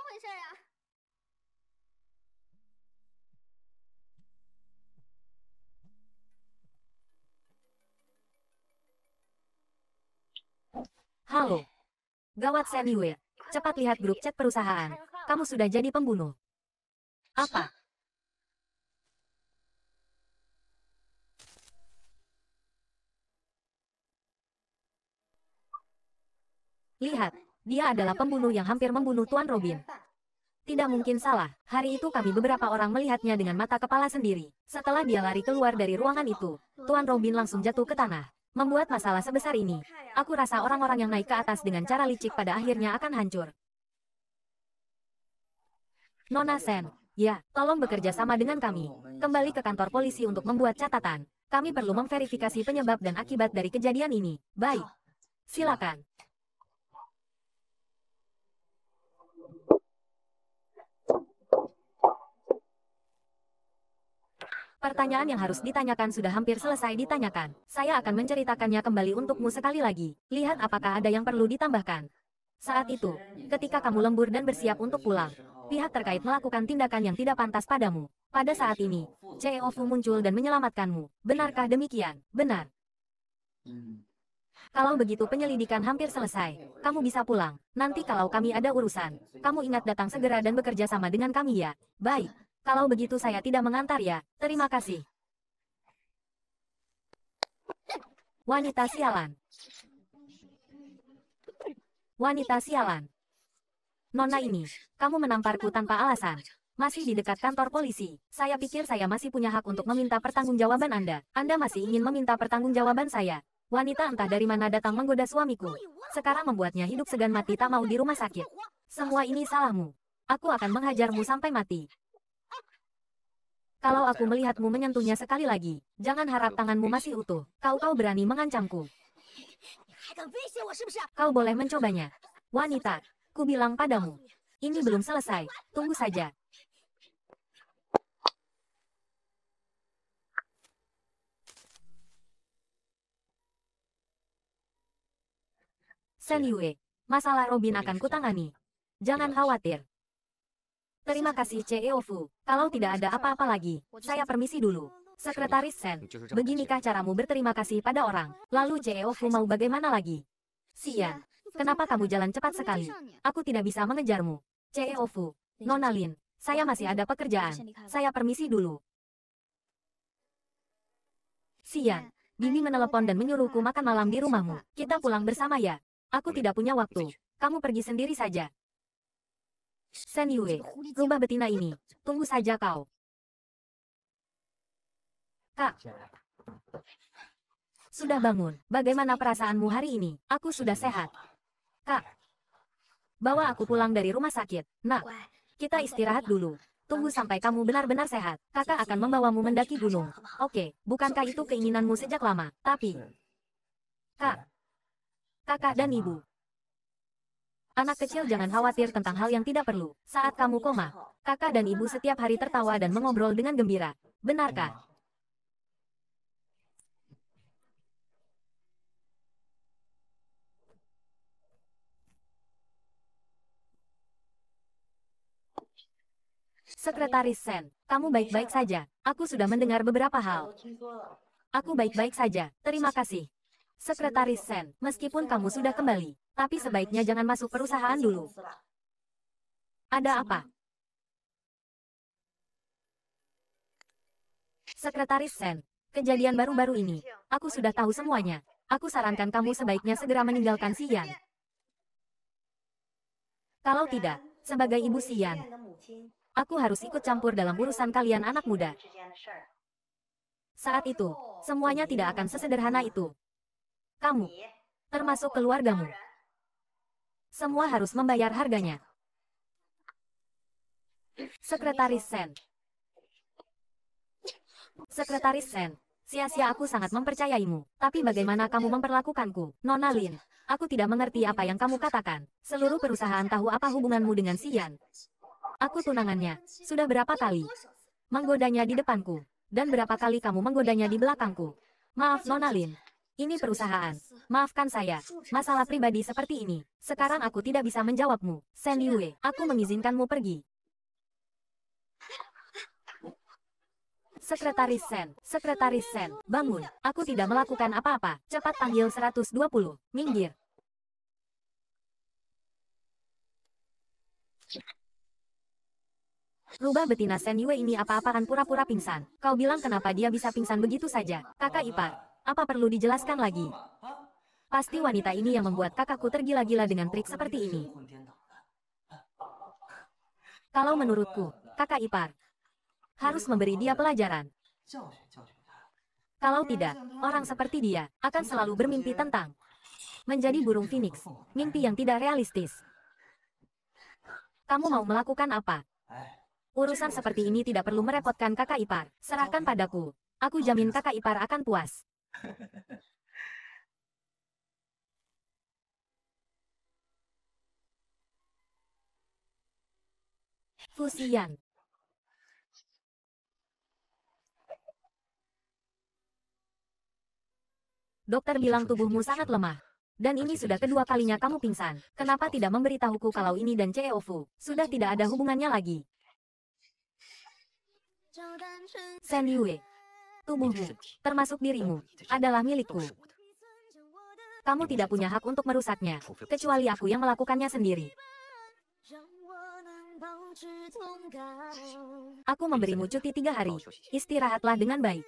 Speaker 2: Gawat Seniwe. Cepat lihat grup chat perusahaan. Kamu
Speaker 1: sudah jadi pembunuh. Apa? Lihat, dia adalah pembunuh yang hampir membunuh Tuan Robin. Tidak mungkin salah, hari itu kami beberapa orang melihatnya dengan mata kepala sendiri. Setelah dia lari keluar dari ruangan itu, Tuan Robin langsung jatuh ke tanah. Membuat masalah sebesar ini, aku rasa orang-orang yang naik ke atas dengan cara licik pada akhirnya akan hancur. Nona Sen, ya, tolong bekerja sama dengan kami. Kembali ke kantor polisi untuk membuat catatan. Kami perlu memverifikasi penyebab dan akibat dari kejadian ini. Baik. Silakan. Pertanyaan yang harus ditanyakan sudah hampir selesai ditanyakan. Saya akan menceritakannya kembali untukmu sekali lagi. Lihat apakah ada yang perlu ditambahkan. Saat itu, ketika kamu lembur dan bersiap untuk pulang, pihak terkait melakukan tindakan yang tidak pantas padamu. Pada saat ini, CEO Fu muncul dan menyelamatkanmu. Benarkah demikian? Benar. Kalau begitu penyelidikan hampir selesai. Kamu bisa pulang. Nanti kalau kami ada urusan, kamu ingat datang segera dan bekerja sama dengan kami ya. Baik. Kalau begitu saya tidak mengantar ya, terima kasih. Wanita sialan. Wanita sialan. Nona ini, kamu menamparku tanpa alasan. Masih di dekat kantor polisi, saya pikir saya masih punya hak untuk meminta pertanggungjawaban Anda. Anda masih ingin meminta pertanggungjawaban saya. Wanita entah dari mana datang menggoda suamiku. Sekarang membuatnya hidup segan mati tak mau di rumah sakit. Semua ini salahmu. Aku akan menghajarmu sampai mati. Kalau aku melihatmu menyentuhnya sekali lagi, jangan harap tanganmu masih utuh. Kau kau berani mengancamku. Kau boleh mencobanya. Wanita, ku bilang padamu. Ini belum selesai, tunggu saja. Seniwe, masalah Robin akan kutangani. Jangan khawatir, Terima kasih CEO Fu. Kalau tidak ada apa-apa lagi, saya permisi dulu. Sekretaris Sen, beginikah caramu berterima kasih pada orang? Lalu CEO Fu mau bagaimana lagi? Sia, kenapa kamu jalan cepat sekali? Aku tidak bisa mengejarmu. CEO Fu, Nona Lin, saya masih ada pekerjaan. Saya permisi dulu. Sia, Bimi menelepon dan menyuruhku makan malam di rumahmu. Kita pulang bersama ya. Aku tidak punya waktu. Kamu pergi sendiri saja. Shen Yue, rumah betina ini, tunggu saja kau. Kak. Sudah bangun, bagaimana perasaanmu hari ini? Aku sudah sehat. Kak. Bawa aku pulang dari rumah sakit. Nak, kita istirahat ya. dulu. Tunggu sampai kamu benar-benar sehat. Kakak akan membawamu mendaki gunung. Oke, bukankah itu keinginanmu sejak lama? Tapi... Kak. Kakak dan ibu, Anak kecil jangan khawatir tentang hal yang tidak perlu. Saat kamu koma, kakak dan ibu setiap hari tertawa dan mengobrol dengan gembira. Benarkah? Sekretaris Sen, kamu baik-baik saja. Aku sudah mendengar beberapa hal. Aku baik-baik saja. Terima kasih. Sekretaris Sen, meskipun kamu sudah kembali, tapi sebaiknya jangan masuk perusahaan dulu. Ada apa? Sekretaris Sen, kejadian baru-baru ini, aku sudah tahu semuanya. Aku sarankan kamu sebaiknya segera meninggalkan Sian. Kalau tidak, sebagai ibu Sian, aku harus ikut campur dalam urusan kalian anak muda. Saat itu, semuanya tidak akan sesederhana itu. Kamu, termasuk keluargamu, semua harus membayar harganya. Sekretaris Sen Sekretaris Sen, sia-sia aku sangat mempercayaimu. Tapi bagaimana kamu memperlakukanku? Nona Lin, aku tidak mengerti apa yang kamu katakan. Seluruh perusahaan tahu apa hubunganmu dengan Sian. Aku tunangannya, sudah berapa kali? Menggodanya di depanku, dan berapa kali kamu menggodanya di belakangku? Maaf Nona Lin, ini perusahaan. Maafkan saya, masalah pribadi seperti ini. Sekarang aku tidak bisa menjawabmu. Shen Liwe, aku mengizinkanmu pergi. Sekretaris Sen, Sekretaris Sen, bangun. Aku tidak melakukan apa-apa. Cepat panggil 120. Minggir. Rubah betina Sen Yue ini apa-apaan pura-pura pingsan. Kau bilang kenapa dia bisa pingsan begitu saja, kakak ipar. Apa perlu dijelaskan lagi? Pasti wanita ini yang membuat kakakku tergila-gila dengan trik seperti ini. Kalau menurutku, kakak ipar harus memberi dia pelajaran. Kalau tidak, orang seperti dia akan selalu bermimpi tentang menjadi burung phoenix, mimpi yang tidak realistis. Kamu mau melakukan apa? Urusan seperti ini tidak perlu merepotkan kakak ipar. Serahkan padaku. Aku jamin kakak ipar akan puas.
Speaker 2: <laughs>
Speaker 1: Fusian. Dokter bilang tubuhmu sangat lemah. Dan ini sudah kedua kalinya kamu pingsan. Kenapa tidak memberitahuku kalau ini dan CEO Fu sudah tidak ada hubungannya lagi? Sandy Yue tubuhmu, termasuk dirimu, adalah milikku. Kamu tidak punya hak untuk merusaknya, kecuali aku yang melakukannya sendiri.
Speaker 2: Aku memberimu
Speaker 1: cuti tiga hari. Istirahatlah dengan baik.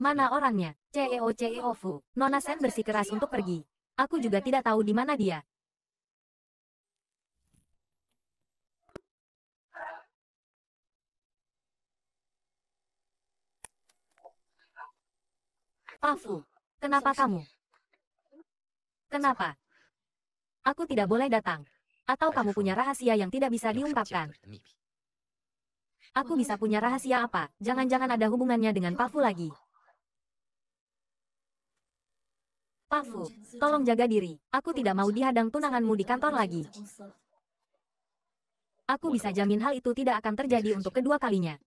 Speaker 1: Mana orangnya? CEO CEO Fu. Nona Sen bersikeras untuk pergi. Aku juga tidak tahu di mana dia. Pafu, kenapa kamu? Kenapa? Aku tidak boleh datang. Atau kamu punya rahasia yang tidak bisa diungkapkan. Aku bisa punya rahasia apa? Jangan-jangan ada hubungannya dengan Pafu lagi.
Speaker 2: Pafu, tolong
Speaker 1: jaga diri. Aku tidak mau dihadang tunanganmu di kantor lagi. Aku bisa jamin hal itu tidak akan terjadi untuk kedua kalinya.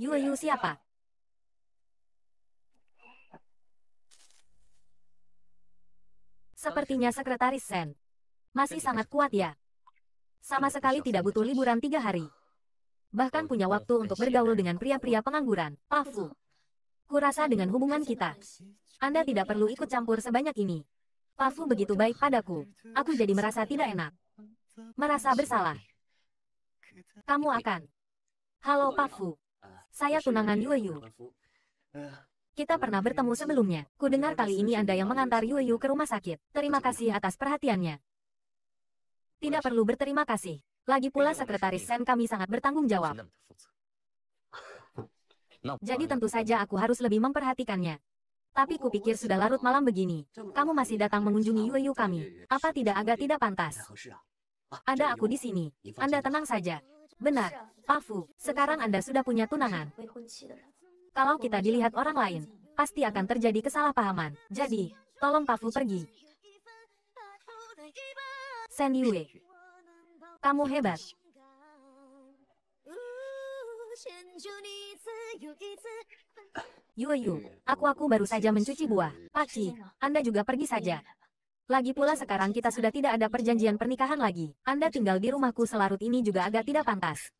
Speaker 1: Yue Yu siapa? Sepertinya sekretaris Sen. Masih sangat kuat ya. Sama sekali tidak butuh liburan tiga hari. Bahkan oh, punya waktu untuk bergaul dengan pria-pria pengangguran, Pafu. Kurasa dengan hubungan kita. Anda tidak perlu ikut campur sebanyak ini. Pafu begitu baik padaku. Aku jadi merasa tidak enak. Merasa bersalah. Kamu akan. Halo Pafu. Saya tunangan Yuyu. Eh, kita pernah bertemu sebelumnya. Ku dengar kali ini Anda yang mengantar Yuyu ke rumah sakit. Terima kasih atas perhatiannya. Tidak perlu berterima kasih. Lagi pula sekretaris Sen kami sangat bertanggung jawab. Jadi tentu saja aku harus lebih memperhatikannya. Tapi kupikir sudah larut malam begini. Kamu masih datang mengunjungi Yuyu kami. Apa tidak agak tidak pantas? Ada aku di sini. Anda tenang saja. Benar, Pafu. Sekarang Anda sudah punya tunangan. Kalau kita dilihat orang lain, pasti akan terjadi kesalahpahaman. Jadi, tolong Fu pergi. Sandy Wei. Kamu hebat. Yu Yu, aku-aku baru saja mencuci buah. Paci, Anda juga pergi saja. Lagi pula sekarang kita sudah tidak ada perjanjian pernikahan lagi. Anda tinggal di rumahku selarut ini juga agak tidak pantas.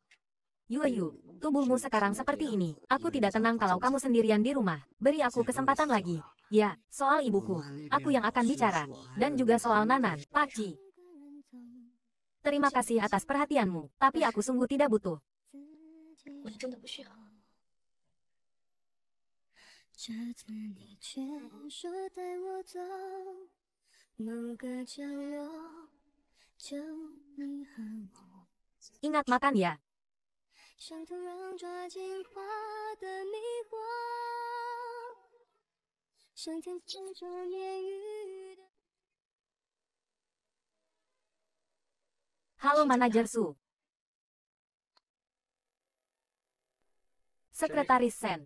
Speaker 1: Yuyu, tubuhmu sekarang seperti ini. Aku tidak tenang kalau kamu sendirian di rumah. Beri aku kesempatan lagi. Ya, soal ibuku. Aku yang akan bicara. Dan juga soal Nanan, Pak Ji, Terima kasih atas perhatianmu, tapi aku sungguh tidak butuh.
Speaker 2: Ingat makan ya, 像土壤抓紧花的迷惑，像天空中烟雨的。
Speaker 1: Halo manajer Su. Sekretaris Sen.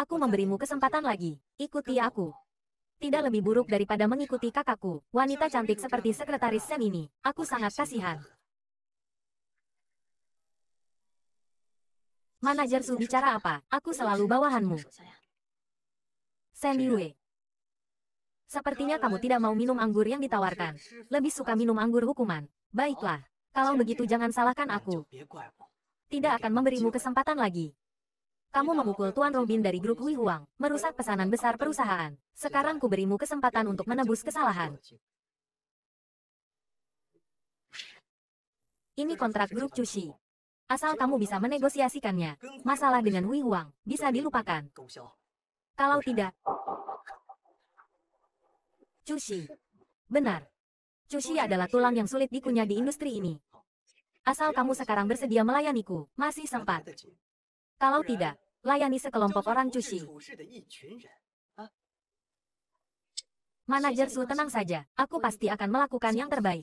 Speaker 1: Aku memberimu kesempatan lagi. Ikuti aku tidak lebih buruk daripada mengikuti kakakku, wanita cantik seperti sekretaris Sen ini. Aku sangat kasihan. Manajer Su bicara apa? Aku selalu bawahanmu. Yue. Sepertinya kamu tidak mau minum anggur yang ditawarkan. Lebih suka minum anggur hukuman. Baiklah. Kalau begitu jangan salahkan aku. Tidak akan memberimu kesempatan lagi. Kamu memukul Tuan Robin dari grup Hui Huang, merusak pesanan besar perusahaan. Sekarang ku berimu kesempatan untuk menebus kesalahan. Ini kontrak grup Cushi. Asal kamu bisa menegosiasikannya, masalah dengan Hui Huang bisa dilupakan. Kalau tidak, Cushi. Benar. Cushi adalah tulang yang sulit dikunyah di industri ini. Asal kamu sekarang bersedia melayaniku, masih sempat. Kalau tidak, layani sekelompok orang Cushi. Manajer Su tenang saja, aku pasti akan melakukan yang terbaik.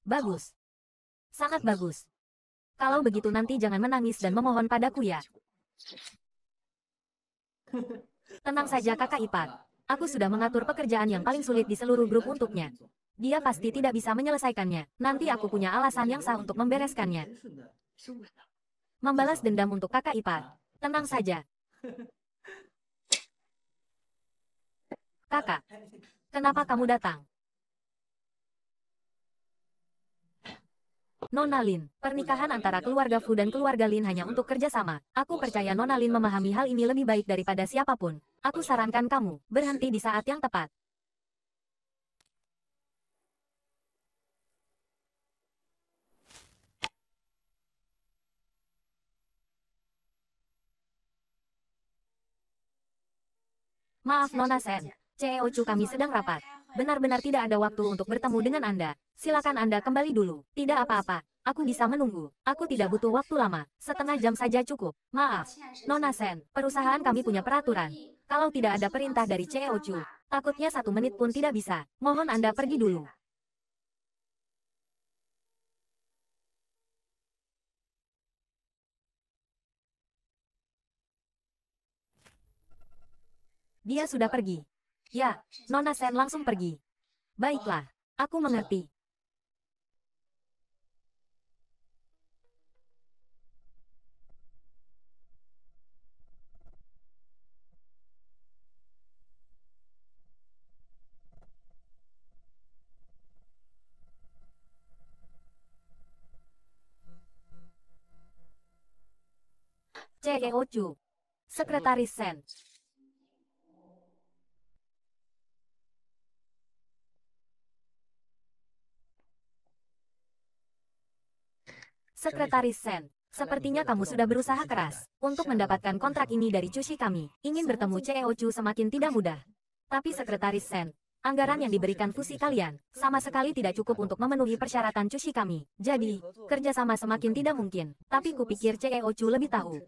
Speaker 1: Bagus. Sangat bagus. Kalau begitu nanti jangan menangis dan memohon padaku ya. Tenang saja kakak ipar. Aku sudah mengatur pekerjaan yang paling sulit di seluruh grup untuknya. Dia pasti tidak bisa menyelesaikannya. Nanti aku punya alasan yang sah untuk membereskannya. Membalas dendam untuk kakak ipar. Tenang saja. Kakak, kenapa kamu datang? Nona Lin, pernikahan antara keluarga Fu dan keluarga Lin hanya untuk kerjasama. Aku percaya Nona Lin memahami hal ini lebih baik daripada siapapun. Aku sarankan kamu, berhenti di saat yang tepat. Maaf Nona Sen, CEO Chu kami sedang rapat benar-benar tidak ada waktu untuk bertemu dengan Anda. Silakan Anda kembali dulu. Tidak apa-apa, aku bisa menunggu. Aku tidak butuh waktu lama, setengah jam saja cukup. Maaf, Nona Sen, perusahaan kami punya peraturan. Kalau tidak ada perintah dari CEO Chu, takutnya satu menit pun tidak bisa. Mohon Anda pergi dulu. Dia sudah pergi. Ya, Nona Sen langsung pergi. Baiklah, aku mengerti. CEO Chu. Sekretaris Sen. Sekretaris Sen, sepertinya kamu sudah berusaha keras untuk mendapatkan kontrak ini dari Cushi kami. Ingin bertemu CEO Chu semakin tidak mudah. Tapi Sekretaris Sen, anggaran yang diberikan fusi kalian sama sekali tidak cukup untuk memenuhi persyaratan Cushi kami. Jadi, kerjasama semakin tidak mungkin. Tapi kupikir CEO Chu lebih tahu.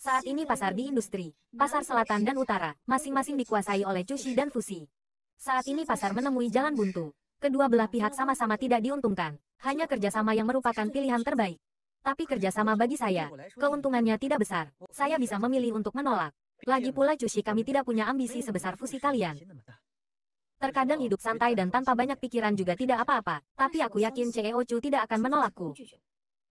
Speaker 1: Saat ini pasar di industri, pasar selatan dan utara, masing-masing dikuasai oleh Cushi dan fusi. Saat ini pasar menemui jalan buntu. Kedua belah pihak sama-sama tidak diuntungkan. Hanya kerjasama yang merupakan pilihan terbaik. Tapi kerjasama bagi saya, keuntungannya tidak besar. Saya bisa memilih untuk menolak. Lagi pula Cushi kami tidak punya ambisi sebesar fusi kalian. Terkadang hidup santai dan tanpa banyak pikiran juga tidak apa-apa, tapi aku yakin CEO Chu tidak akan menolakku.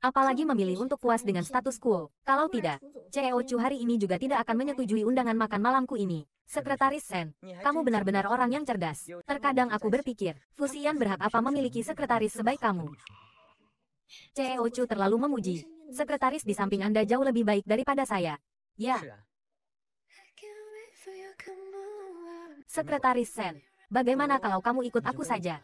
Speaker 1: Apalagi memilih untuk puas dengan status quo. Kalau tidak, CEO Chu hari ini juga tidak akan menyetujui undangan makan malamku ini. Sekretaris Sen, kamu benar-benar orang yang cerdas. Terkadang aku berpikir, Fusian berhak apa memiliki sekretaris sebaik kamu. CEO Chu terlalu memuji. Sekretaris di samping Anda jauh lebih baik daripada saya. Ya. Iya. Sekretaris Sen, bagaimana kalau kamu ikut aku saja?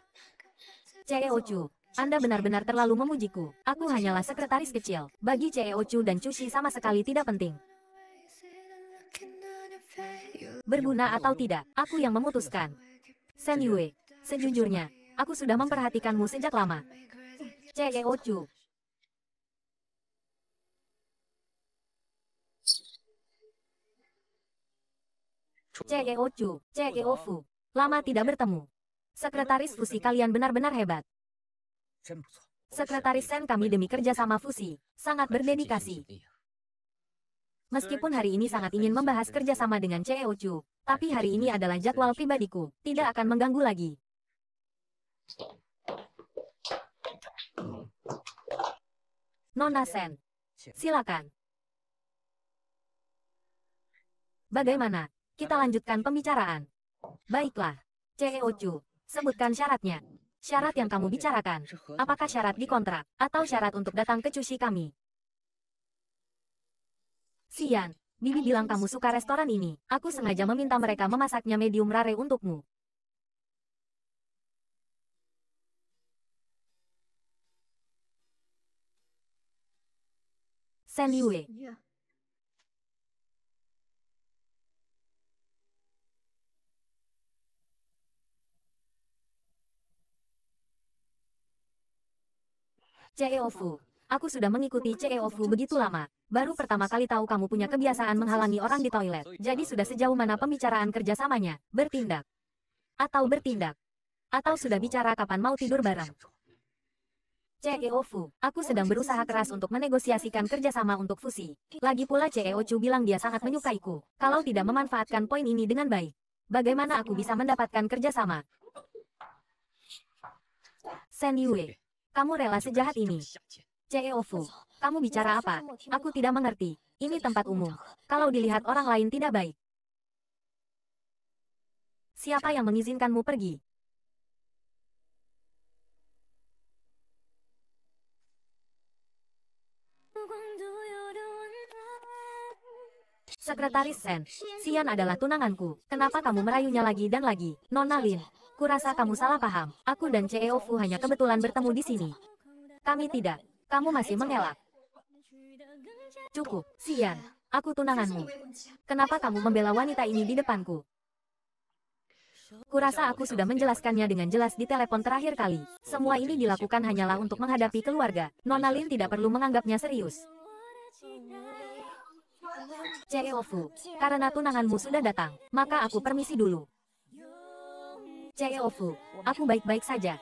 Speaker 1: CEO Chu, Anda benar-benar terlalu memujiku. Aku hanyalah sekretaris kecil. Bagi CEO Chu dan Chu sama sekali tidak penting. Berguna atau tidak, aku yang memutuskan. Sen Yue, sejujurnya, aku sudah memperhatikanmu sejak lama. CEOCU. CEOCU, CEOFU. Lama tidak bertemu. Sekretaris fusi kalian benar-benar hebat. Sekretaris Sen kami demi kerjasama fusi, sangat berdedikasi. Meskipun hari ini sangat ingin membahas kerjasama dengan Ocu, tapi hari ini adalah jadwal pribadiku, tidak akan mengganggu lagi. Nona Sen, silakan. Bagaimana? Kita lanjutkan pembicaraan. Baiklah, CEO Chu, sebutkan syaratnya. Syarat yang kamu bicarakan, apakah syarat di kontrak, atau syarat untuk datang ke cuci kami? Sian, Bibi bilang kamu suka restoran ini, aku sengaja meminta mereka memasaknya medium rare untukmu. Shen Yue. Ya. CEO Fu, Aku sudah mengikuti CEO Fu begitu lama. Baru pertama kali tahu kamu punya kebiasaan menghalangi orang di toilet. Jadi sudah sejauh mana pembicaraan kerjasamanya, bertindak. Atau bertindak. Atau sudah bicara kapan mau tidur bareng. CEO Fu, aku sedang berusaha keras untuk menegosiasikan kerjasama untuk fusi. Lagi pula CEO Chu bilang dia sangat menyukaiku, kalau tidak memanfaatkan poin ini dengan baik. Bagaimana aku bisa mendapatkan kerjasama? Sen Yue, kamu rela sejahat ini. CEO Fu, kamu bicara apa? Aku tidak mengerti. Ini tempat umum. Kalau dilihat orang lain tidak baik. Siapa yang mengizinkanmu pergi? Sekretaris Sen, Sian adalah tunanganku. Kenapa kamu merayunya lagi dan lagi? Nona Lin, kurasa kamu salah paham. Aku dan CEO Fu hanya kebetulan bertemu di sini. Kami tidak. Kamu masih mengelak. Cukup, Sian. Aku tunanganmu. Kenapa kamu membela wanita ini di depanku? Kurasa aku sudah menjelaskannya dengan jelas di telepon terakhir kali. Semua ini dilakukan hanyalah untuk menghadapi keluarga. Nona Lin tidak perlu menganggapnya serius. Ceofu, karena tunanganmu sudah datang, maka aku permisi dulu. Ceofu, aku baik-baik saja.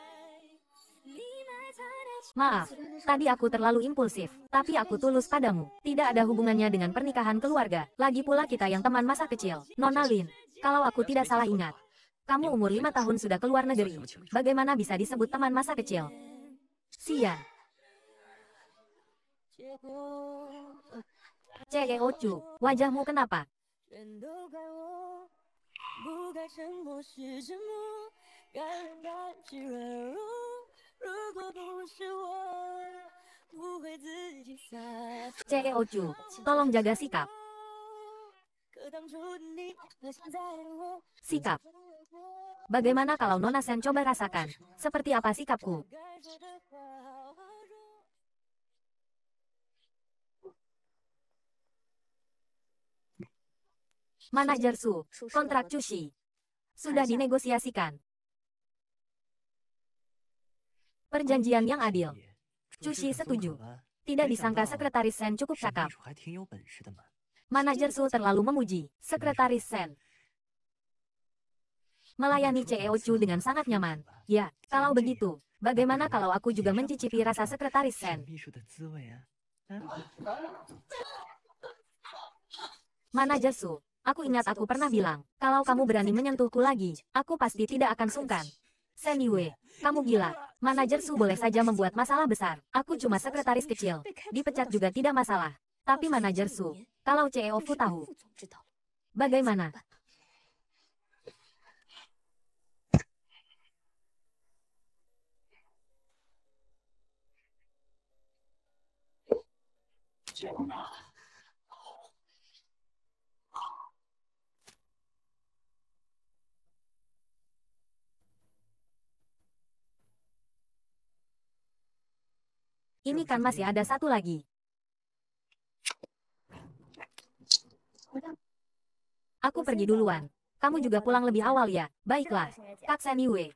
Speaker 1: Maaf, tadi aku terlalu impulsif, tapi aku tulus padamu. Tidak ada hubungannya dengan pernikahan keluarga, lagi pula kita yang teman masa kecil. Nona Lin, kalau aku tidak salah ingat, kamu umur lima tahun sudah keluar negeri. Bagaimana bisa disebut teman masa kecil? Sia. Ceocu, wajahmu kenapa? Ceocu, tolong jaga sikap. Sikap. Bagaimana kalau Nona Sen coba rasakan? Seperti apa sikapku? manajer Su, kontrak Cushi. Sudah dinegosiasikan. Perjanjian yang adil. Iya. Cushi kan setuju. Tidak disangka sekretaris Sen cukup cakap. Manajer Su terlalu memuji, sekretaris Sen. Melayani CEO Chu dengan sangat nyaman. Ya, kalau ya. begitu, bagaimana kalau aku juga iya, mencicipi rasa sekretaris Sen? Ya. Manajer Su, Aku ingat aku pernah bilang, kalau kamu berani menyentuhku lagi, aku pasti tidak akan sungkan. Seniwe, kamu gila. Manajer Su boleh saja membuat masalah besar. Aku cuma sekretaris kecil. Dipecat juga tidak masalah. Tapi manajer Su, kalau CEO Fu tahu. Bagaimana? Jangan. Ini kan masih ya, ada satu lagi. Aku pergi duluan. Kamu juga pulang lebih awal ya. Baiklah, Kak Seniwe.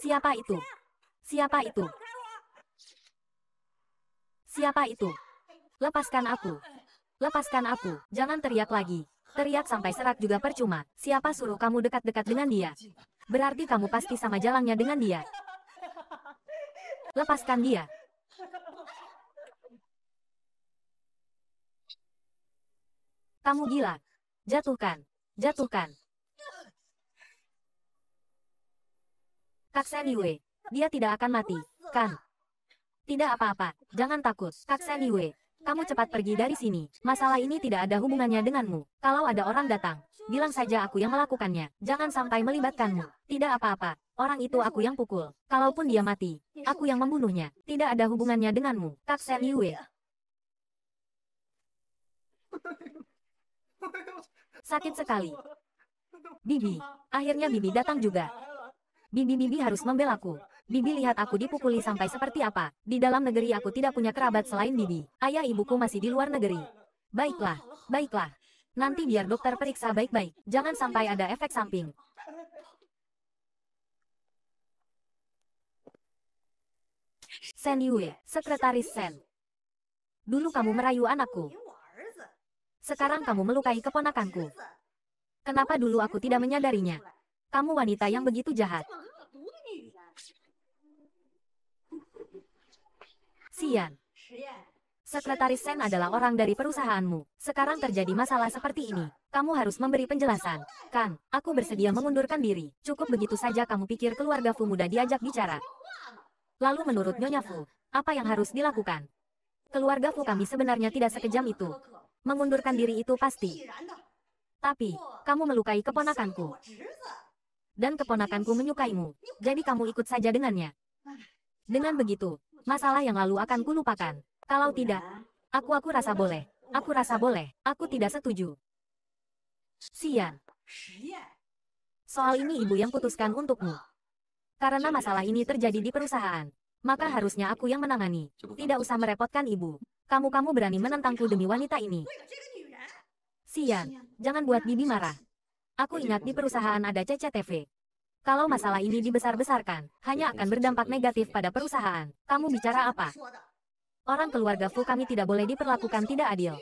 Speaker 1: Siapa itu? Siapa itu? Siapa itu? Lepaskan aku. Lepaskan aku. Jangan teriak lagi. Teriak sampai serak juga percuma. Siapa suruh kamu dekat-dekat dengan dia? Berarti kamu pasti sama jalannya dengan dia. Lepaskan dia. Kamu gila. Jatuhkan. Jatuhkan. Kak Wei. Dia tidak akan mati. Kan. Tidak apa-apa, jangan takut, Kak Seniwe. Kamu cepat pergi dari sini. Masalah ini tidak ada hubungannya denganmu. Kalau ada orang datang, bilang saja aku yang melakukannya. Jangan sampai melibatkanmu. Tidak apa-apa, orang itu aku yang pukul. Kalaupun dia mati, aku yang membunuhnya. Tidak ada hubungannya denganmu, Kak Seniwe. Sakit sekali. Bibi, akhirnya Bibi datang juga. Bibi-bibi harus membelaku. Bibi lihat aku dipukuli sampai seperti apa. Di dalam negeri aku tidak punya kerabat selain Bibi. Ayah ibuku masih di luar negeri. Baiklah, baiklah. Nanti biar dokter periksa baik-baik. Jangan sampai ada efek samping. Sen Yue, sekretaris Sen. Dulu kamu merayu anakku. Sekarang kamu melukai keponakanku. Kenapa dulu aku tidak menyadarinya? Kamu wanita yang begitu jahat.
Speaker 2: Sian. Sekretaris Sen adalah orang dari
Speaker 1: perusahaanmu. Sekarang terjadi masalah seperti ini. Kamu harus memberi penjelasan. Kang, aku bersedia mengundurkan diri. Cukup begitu saja kamu pikir keluarga Fu mudah diajak bicara. Lalu menurut Nyonya Fu, apa yang harus dilakukan? Keluarga Fu kami sebenarnya tidak sekejam itu. Mengundurkan diri itu pasti. Tapi, kamu melukai keponakanku. Dan keponakanku menyukaimu. Jadi kamu ikut saja dengannya. Dengan begitu, masalah yang lalu akan kulupakan. Kalau tidak, aku-aku rasa boleh. Aku rasa boleh. Aku tidak setuju. Sian. Soal ini ibu yang putuskan untukmu. Karena masalah ini terjadi di perusahaan. Maka harusnya aku yang menangani. Tidak usah merepotkan ibu. Kamu-kamu berani menentangku demi wanita ini. Sian, jangan buat Bibi marah. Aku ingat di perusahaan ada CCTV. Kalau masalah ini dibesar-besarkan, hanya akan berdampak negatif pada perusahaan. Kamu bicara apa? Orang keluarga Fu kami tidak boleh diperlakukan tidak adil.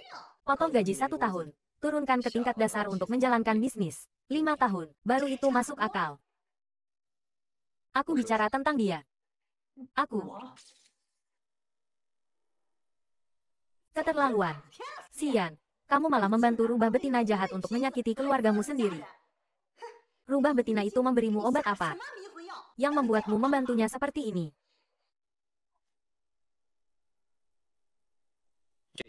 Speaker 1: Potong gaji satu tahun. Turunkan ke tingkat dasar untuk menjalankan bisnis. Lima tahun, baru itu masuk akal. Aku bicara tentang dia. Aku. Keterlaluan. Sian, kamu malah membantu rubah betina jahat untuk menyakiti keluargamu sendiri. Rubah betina itu memberimu obat apa? Yang membuatmu membantunya seperti ini.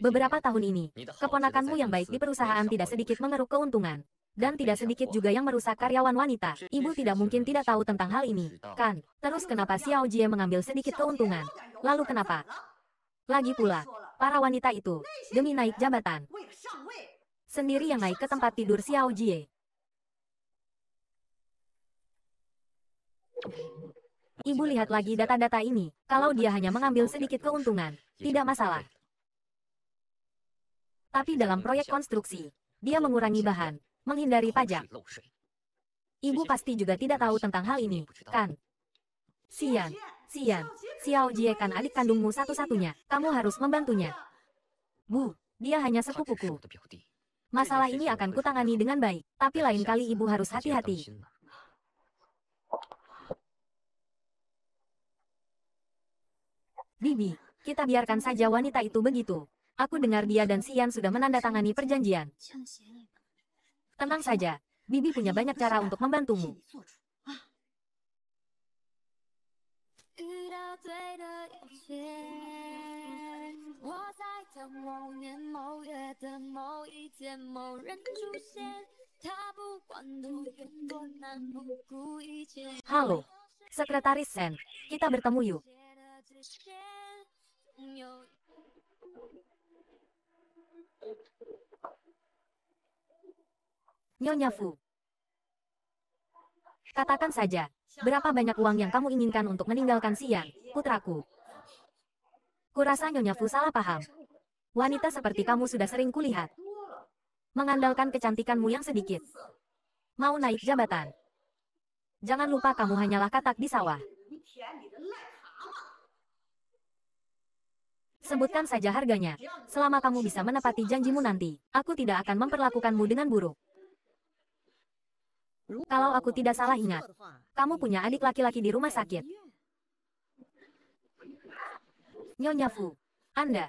Speaker 1: Beberapa tahun ini, keponakanmu yang baik di perusahaan tidak sedikit mengeruk keuntungan. Dan tidak sedikit juga yang merusak karyawan wanita. Ibu tidak mungkin tidak tahu tentang hal ini, kan? Terus kenapa Xiao Jie mengambil sedikit keuntungan? Lalu kenapa? Lagi pula, para wanita itu, demi naik jabatan, sendiri yang naik ke tempat tidur Xiao Jie. Ibu lihat lagi data-data ini. Kalau dia hanya mengambil sedikit keuntungan, tidak masalah. Tapi dalam proyek konstruksi, dia mengurangi bahan, menghindari pajak. Ibu pasti juga tidak tahu tentang hal ini, kan? Sian, Sian, Xiao Jie kan adik kandungmu satu-satunya. Kamu harus membantunya. Bu, dia hanya sepupuku. Masalah ini akan kutangani dengan baik, tapi lain kali ibu harus hati-hati. Bibi, kita biarkan saja wanita itu begitu. Aku dengar dia dan Sian sudah menandatangani perjanjian. Tenang saja, Bibi punya banyak cara untuk membantumu. Halo, Sekretaris Sen, kita bertemu yuk. Nyonya Fu. Katakan saja, berapa banyak uang yang kamu inginkan untuk meninggalkan Xian, putraku? Kurasa Nyonya Fu salah paham. Wanita seperti kamu sudah sering kulihat. Mengandalkan kecantikanmu yang sedikit. Mau naik jabatan. Jangan lupa kamu hanyalah katak di sawah. Sebutkan saja harganya. Selama kamu bisa menepati janjimu nanti, aku tidak akan memperlakukanmu dengan buruk. Kalau aku tidak salah ingat, kamu punya adik laki-laki di rumah sakit. Nyonya Fu, Anda.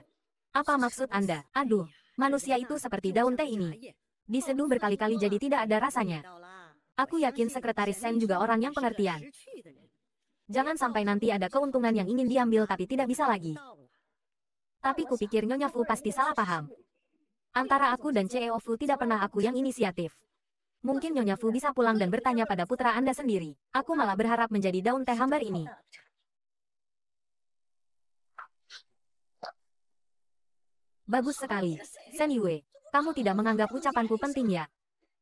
Speaker 1: Apa maksud Anda? Aduh, manusia itu seperti daun teh ini. Diseduh berkali-kali jadi tidak ada rasanya. Aku yakin sekretaris Sen juga orang yang pengertian. Jangan sampai nanti ada keuntungan yang ingin diambil tapi tidak bisa lagi. Tapi kupikir Nyonya Fu pasti salah paham. Antara aku dan CEO Fu tidak pernah aku yang inisiatif. Mungkin Nyonya Fu bisa pulang dan bertanya pada putra Anda sendiri. Aku malah berharap menjadi daun teh hambar ini. Bagus sekali. Sen Yue, kamu tidak menganggap ucapanku penting ya?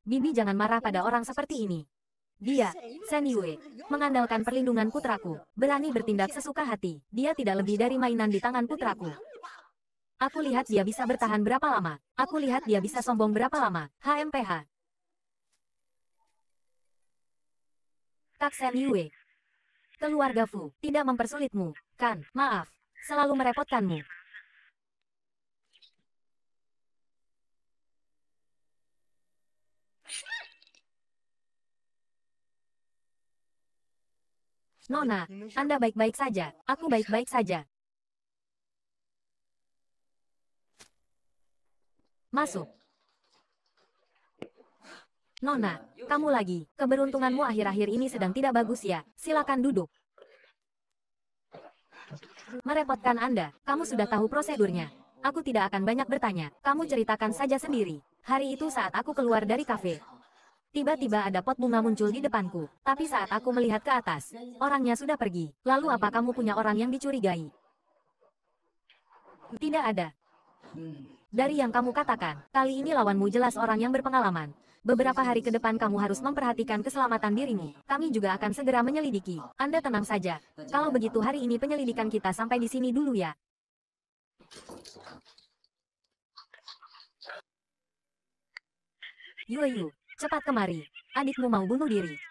Speaker 1: Bibi jangan marah pada orang seperti ini. Dia, Shen Yue, mengandalkan perlindungan putraku, berani bertindak sesuka hati. Dia tidak lebih dari mainan di tangan putraku. Aku lihat dia bisa bertahan berapa lama. Aku lihat dia bisa sombong berapa lama. HMPH. Kak Shen Yue. Keluarga Fu, tidak mempersulitmu, kan? Maaf, selalu merepotkanmu. Nona, Anda baik-baik saja. Aku baik-baik saja. Masuk. Nona, kamu lagi. Keberuntunganmu akhir-akhir ini sedang tidak bagus ya. Silakan duduk. Merepotkan Anda. Kamu sudah tahu prosedurnya. Aku tidak akan banyak bertanya. Kamu ceritakan saja sendiri. Hari itu saat aku keluar dari kafe, Tiba-tiba ada pot bunga muncul di depanku. Tapi saat aku melihat ke atas, orangnya sudah pergi. Lalu apa kamu punya orang yang dicurigai? Tidak ada. Dari yang kamu katakan, kali ini lawanmu jelas orang yang berpengalaman. Beberapa hari ke depan kamu harus memperhatikan keselamatan dirimu. Kami juga akan segera menyelidiki. Anda tenang saja. Kalau begitu hari ini penyelidikan kita sampai di sini dulu ya. Yuyu, Cepat kemari. Adikmu mau bunuh diri.